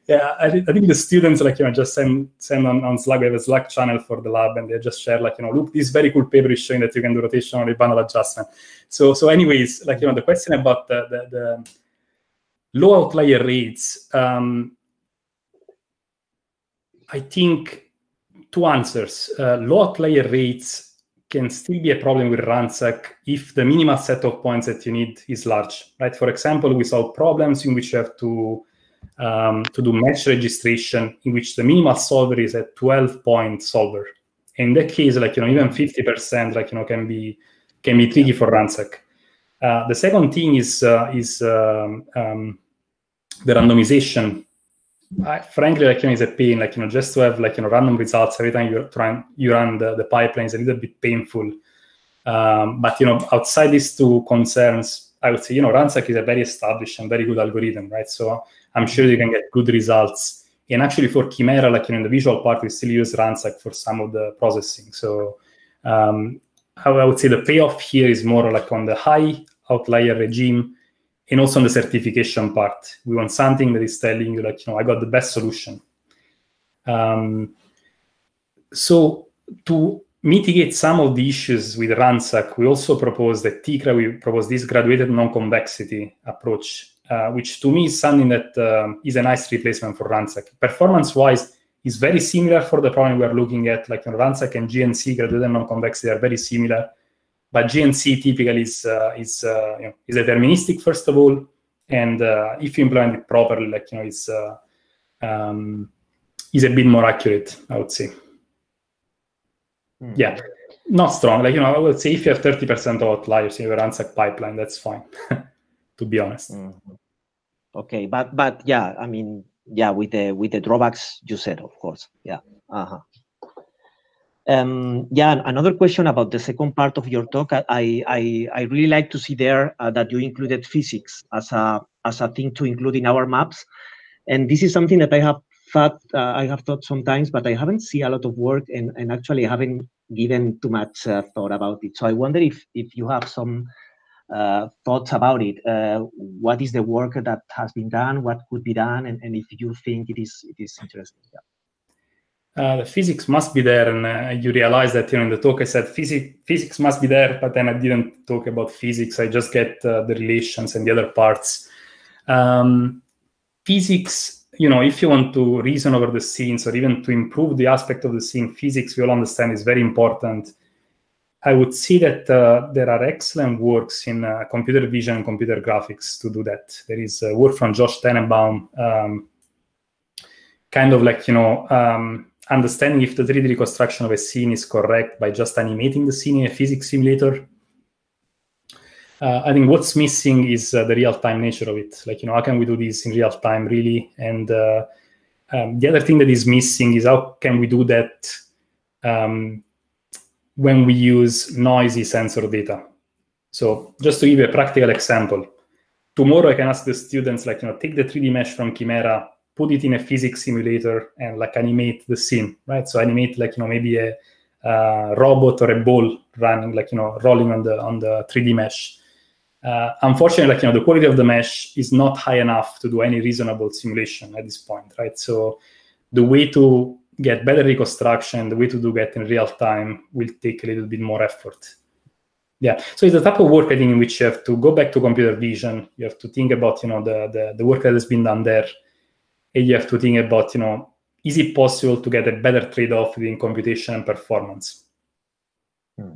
yeah, I, th- I, think the students like you know just send send on, on Slack. We have a Slack channel for the lab, and they just share like you know look this very cool paper is showing that you can do rotational rebundle adjustment. So so anyways, like you know the question about the the, the low outlier rates. Um, I think two answers. Uh, low outlier rates can still be a problem with ransack if the minimal set of points that you need is large right for example we solve problems in which you have to um, to do match registration in which the minimal solver is a 12 point solver in that case like you know even 50% like you know can be can be tricky for ransack uh, the second thing is uh, is um, um, the randomization I, ah, frankly, like you know, it's a pain. Like you know, just to have like you know random results every time you run you run the, the pipeline is a little bit painful. Um, but you know, outside these two concerns, I would say you know Ransack is a very established and very good algorithm, right? So I'm sure you can get good results. And actually, for Chimera, like you know, in the visual part, we still use Ransack for some of the processing. So um, I would say the payoff here is more like on the high outlier regime and also on the certification part. We want something that is telling you, like, you know, I got the best solution. Um, so to mitigate some of the issues with Ransack, we also propose that TICRA, we propose this graduated non-convexity approach, uh, which to me is something that uh, is a nice replacement for Ransack. Performance-wise, is very similar for the problem we are looking at, like you know, Ransack and GNC, graduated non-convexity are very similar but GNC typically is uh, is uh, you know, is deterministic first of all, and uh, if you implement it properly, like you know, it's um, is a bit more accurate, I would say. Mm. Yeah, not strong. Like you know, I would say if you have thirty percent of outliers in your ransack pipeline, that's fine. to be honest. Mm -hmm. Okay, but but yeah, I mean, yeah, with the with the drawbacks you said, of course. Yeah. Uh huh. Um, yeah, another question about the second part of your talk. I I, I really like to see there uh, that you included physics as a as a thing to include in our maps, and this is something that I have thought uh, I have thought sometimes, but I haven't seen a lot of work and and actually haven't given too much uh, thought about it. So I wonder if if you have some uh, thoughts about it. Uh, what is the work that has been done? What could be done? And and if you think it is it is interesting. Yeah. Uh, the physics must be there and uh, you realize that you know in the talk i said physics physics must be there but then i didn't talk about physics i just get uh, the relations and the other parts um, physics you know if you want to reason over the scenes or even to improve the aspect of the scene physics we all understand is very important i would see that uh, there are excellent works in uh, computer vision and computer graphics to do that there is a work from josh tenenbaum um, kind of like you know um, understanding if the 3D reconstruction of a scene is correct by just animating the scene in a physics simulator. Uh, I think what's missing is uh, the real-time nature of it. Like, you know, how can we do this in real time, really? And uh, um, the other thing that is missing is how can we do that um, when we use noisy sensor data. So just to give you a practical example, tomorrow I can ask the students, like, you know, take the 3D mesh from Chimera put it in a physics simulator and like animate the scene, right? So animate like you know maybe a uh, robot or a ball running, like you know rolling on the on the 3D mesh. Uh, unfortunately, like you know the quality of the mesh is not high enough to do any reasonable simulation at this point, right? So the way to get better reconstruction, the way to do that in real time will take a little bit more effort. Yeah, so it's the type of work I think in which you have to go back to computer vision. You have to think about you know the the, the work that has been done there and you have to think about you know is it possible to get a better trade-off between computation and performance hmm.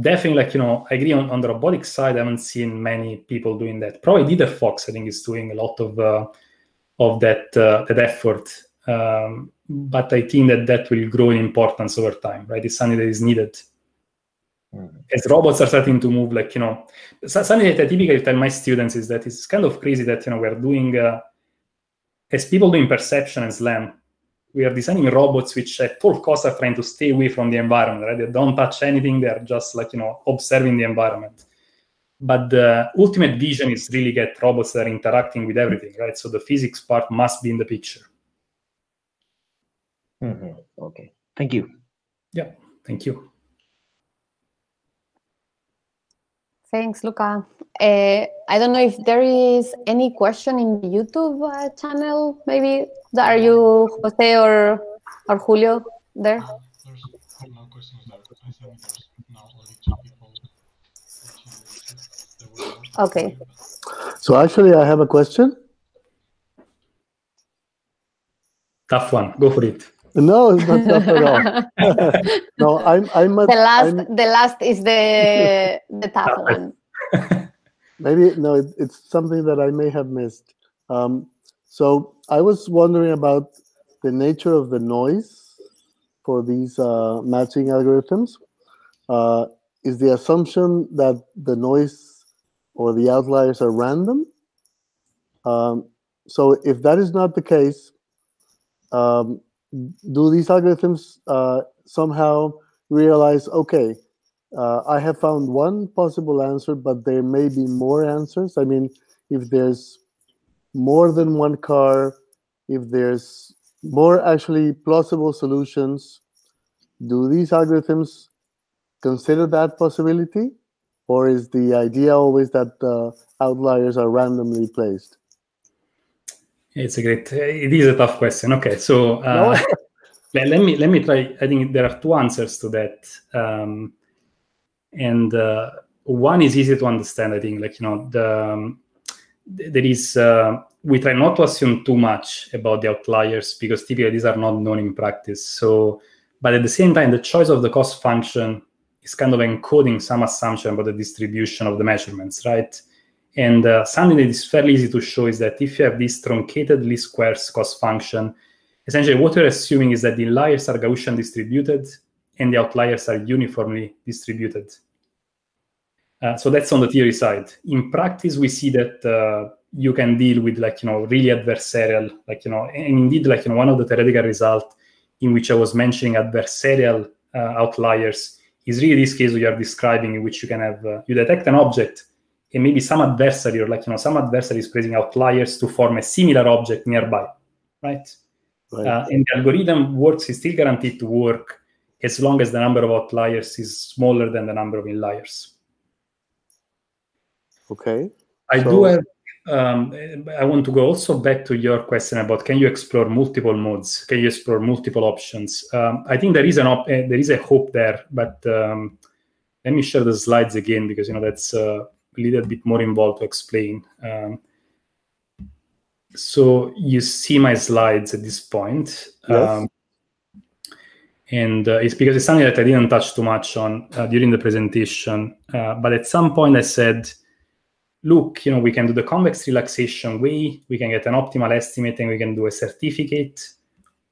definitely like you know i agree on, on the robotic side i haven't seen many people doing that probably dieter fox i think is doing a lot of uh, of that uh, that effort um, but i think that that will grow in importance over time right it's something that is needed hmm. as robots are starting to move like you know something that i typically tell my students is that it's kind of crazy that you know we're doing uh, as people doing perception and slam, we are designing robots which at all costs are trying to stay away from the environment, right? They don't touch anything, they are just like, you know, observing the environment. But the ultimate vision is really get robots that are interacting with everything, right? So the physics part must be in the picture. Mm -hmm. Okay. Thank you. Yeah. Thank you. Thanks, Luca. Uh, I don't know if there is any question in the YouTube uh, channel, maybe. Are you Jose or, or Julio there? Uh, Okay. So actually, I have a question. Tough one. Go for it. No, not, not at all. no, I'm. I'm the last. I'm, the last is the the tough one. Maybe no, it, it's something that I may have missed. Um, so I was wondering about the nature of the noise for these uh, matching algorithms. Uh, is the assumption that the noise or the outliers are random? Um, so if that is not the case, um, do these algorithms uh, somehow realize, okay, uh, I have found one possible answer, but there may be more answers? I mean, if there's more than one car, if there's more actually plausible solutions, do these algorithms consider that possibility? Or is the idea always that the outliers are randomly placed? It's a great. It is a tough question. Okay, so uh, let, let, me let me try. I think there are two answers to that, um, and uh, one is easy to understand. I think, like you know, the um, there is uh, we try not to assume too much about the outliers because typically these are not known in practice. So, but at the same time, the choice of the cost function is kind of encoding some assumption about the distribution of the measurements, right? And uh, something that is fairly easy to show is that if you have this truncated least squares cost function, essentially what you're assuming is that the liars are Gaussian distributed and the outliers are uniformly distributed. Uh, so that's on the theory side. In practice, we see that uh, you can deal with like, you know, really adversarial, like, you know, and indeed like, you know, one of the theoretical results in which I was mentioning adversarial uh, outliers is really this case we are describing in which you can have, uh, you detect an object and maybe some adversary or like you know some adversary is creating outliers to form a similar object nearby right, right. Uh, and the algorithm works is still guaranteed to work as long as the number of outliers is smaller than the number of inliers okay i so... do have um, i want to go also back to your question about can you explore multiple modes can you explore multiple options um, i think there is an op- eh, there is a hope there but um, let me share the slides again because you know that's uh, a little bit more involved to explain. Um, so you see my slides at this point. Yes. Um, and uh, it's because it's something that I didn't touch too much on uh, during the presentation. Uh, but at some point I said, look, you know, we can do the convex relaxation way, we can get an optimal estimate and we can do a certificate.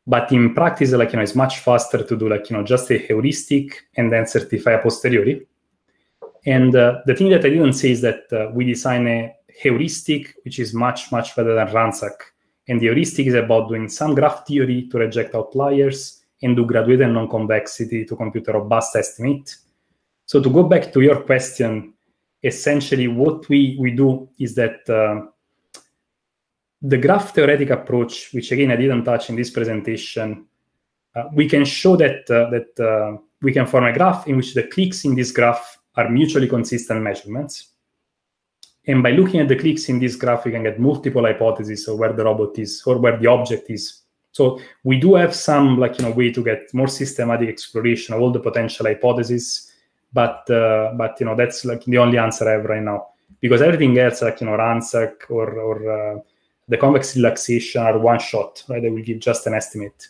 But in practice, like, you know, it's much faster to do like, you know, just a heuristic and then certify a posteriori. And uh, the thing that I didn't say is that uh, we design a heuristic, which is much, much better than ransack. And the heuristic is about doing some graph theory to reject outliers and do graduated non-convexity to compute a robust estimate. So to go back to your question, essentially what we, we do is that uh, the graph theoretic approach, which again I didn't touch in this presentation, uh, we can show that, uh, that uh, we can form a graph in which the clicks in this graph are mutually consistent measurements. And by looking at the clicks in this graph, we can get multiple hypotheses of where the robot is or where the object is. So we do have some like you know way to get more systematic exploration of all the potential hypotheses, but uh, but you know that's like the only answer I have right now because everything else like you know ransack or or uh, the convex relaxation are one shot right they will give just an estimate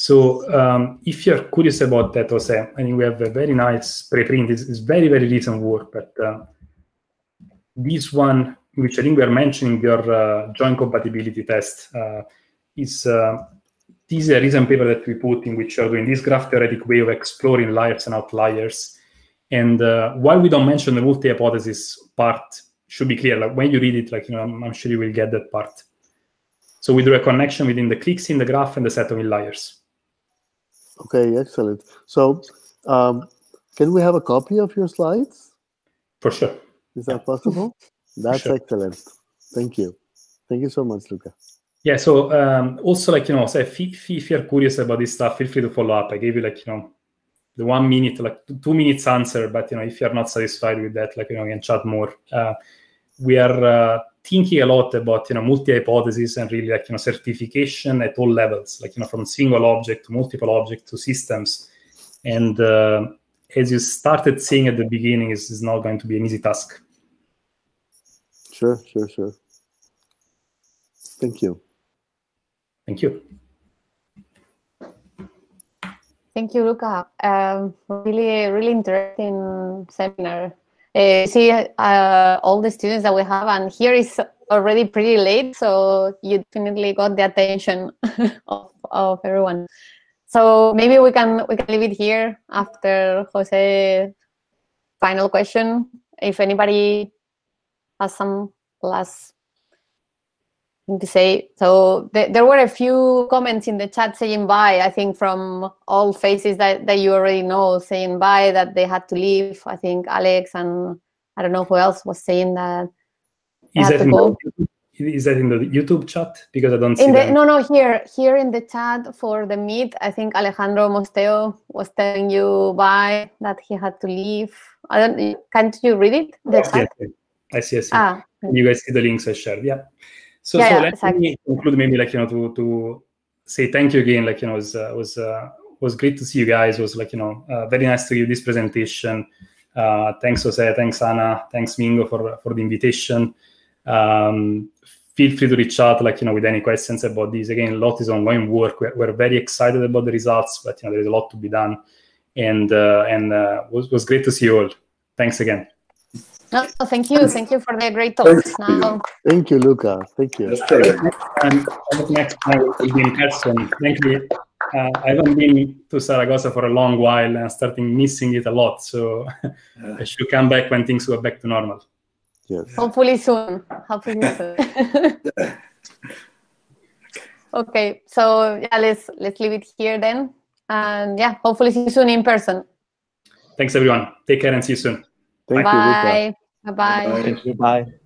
so um, if you're curious about that, Jose, I mean, we have a very nice preprint. It's, it's very, very recent work, but uh, this one, which I think we are mentioning, your uh, joint compatibility test, uh, is uh, this is a recent paper that we put in which you're doing this graph theoretic way of exploring liars and outliers. And uh, while we don't mention the multi-hypothesis part, should be clear. Like when you read it, like you know, I'm, I'm sure you will get that part. So we draw a connection within the clicks in the graph and the set of liars. Okay, excellent. So, um, can we have a copy of your slides? For sure. Is that possible? That's sure. excellent. Thank you. Thank you so much, Luca. Yeah. So um, also, like you know, so if, if you're curious about this stuff, feel free to follow up. I gave you like you know, the one minute, like two minutes answer. But you know, if you're not satisfied with that, like you know, you can chat more. Uh, we are uh, thinking a lot about you know multi hypotheses and really like you know certification at all levels, like you know from single object to multiple object to systems. And uh, as you started seeing at the beginning, is is not going to be an easy task. Sure, sure, sure. Thank you. Thank you. Thank you, Luca. Um, really, really interesting seminar uh, see uh, all the students that we have and here is already pretty late so you definitely got the attention of, of everyone so maybe we can we can leave it here after jose final question if anybody has some last to say. So th- there were a few comments in the chat saying bye. I think from all faces that, that you already know saying bye that they had to leave. I think Alex and I don't know who else was saying that. Is that, the, is that in the YouTube chat? Because I don't see. the, that. no, no, here, here in the chat for the meet, I think Alejandro Mosteo was telling you bye that he had to leave. I don't. Can't you read it? The yes, chat? yes, I see. I see. Ah. You guys see the links I shared. Yeah. So, yeah, so yeah, let exactly. me conclude maybe like, you know, to, to say thank you again. Like, you know, was, uh, was, uh, was great to see you guys. It was like, you know, uh, very nice to give this presentation. Uh, thanks, Jose. Thanks, Anna. Thanks, Mingo, for, for the invitation. Um, feel free to reach out, like, you know, with any questions about this. Again, a lot is ongoing work. We're, we're very excited about the results, but, you know, there is a lot to be done. And, uh, and uh, was, was great to see you all. Thanks again. No, thank you. Thank you for the great talk. Thank now. thank you Luca. Thank you. And next, in person. Thank you. Uh, I haven't been to Saragossa for a long while and starting missing it a lot. So I should come back when things go back to normal. Yes. Hopefully soon. Hopefully soon. okay. So yeah, let's let's leave it here then. And yeah, hopefully see you soon in person. Thanks everyone. Take care and see you soon. Thank bye. you. Bye. Bye. Bye. Bye.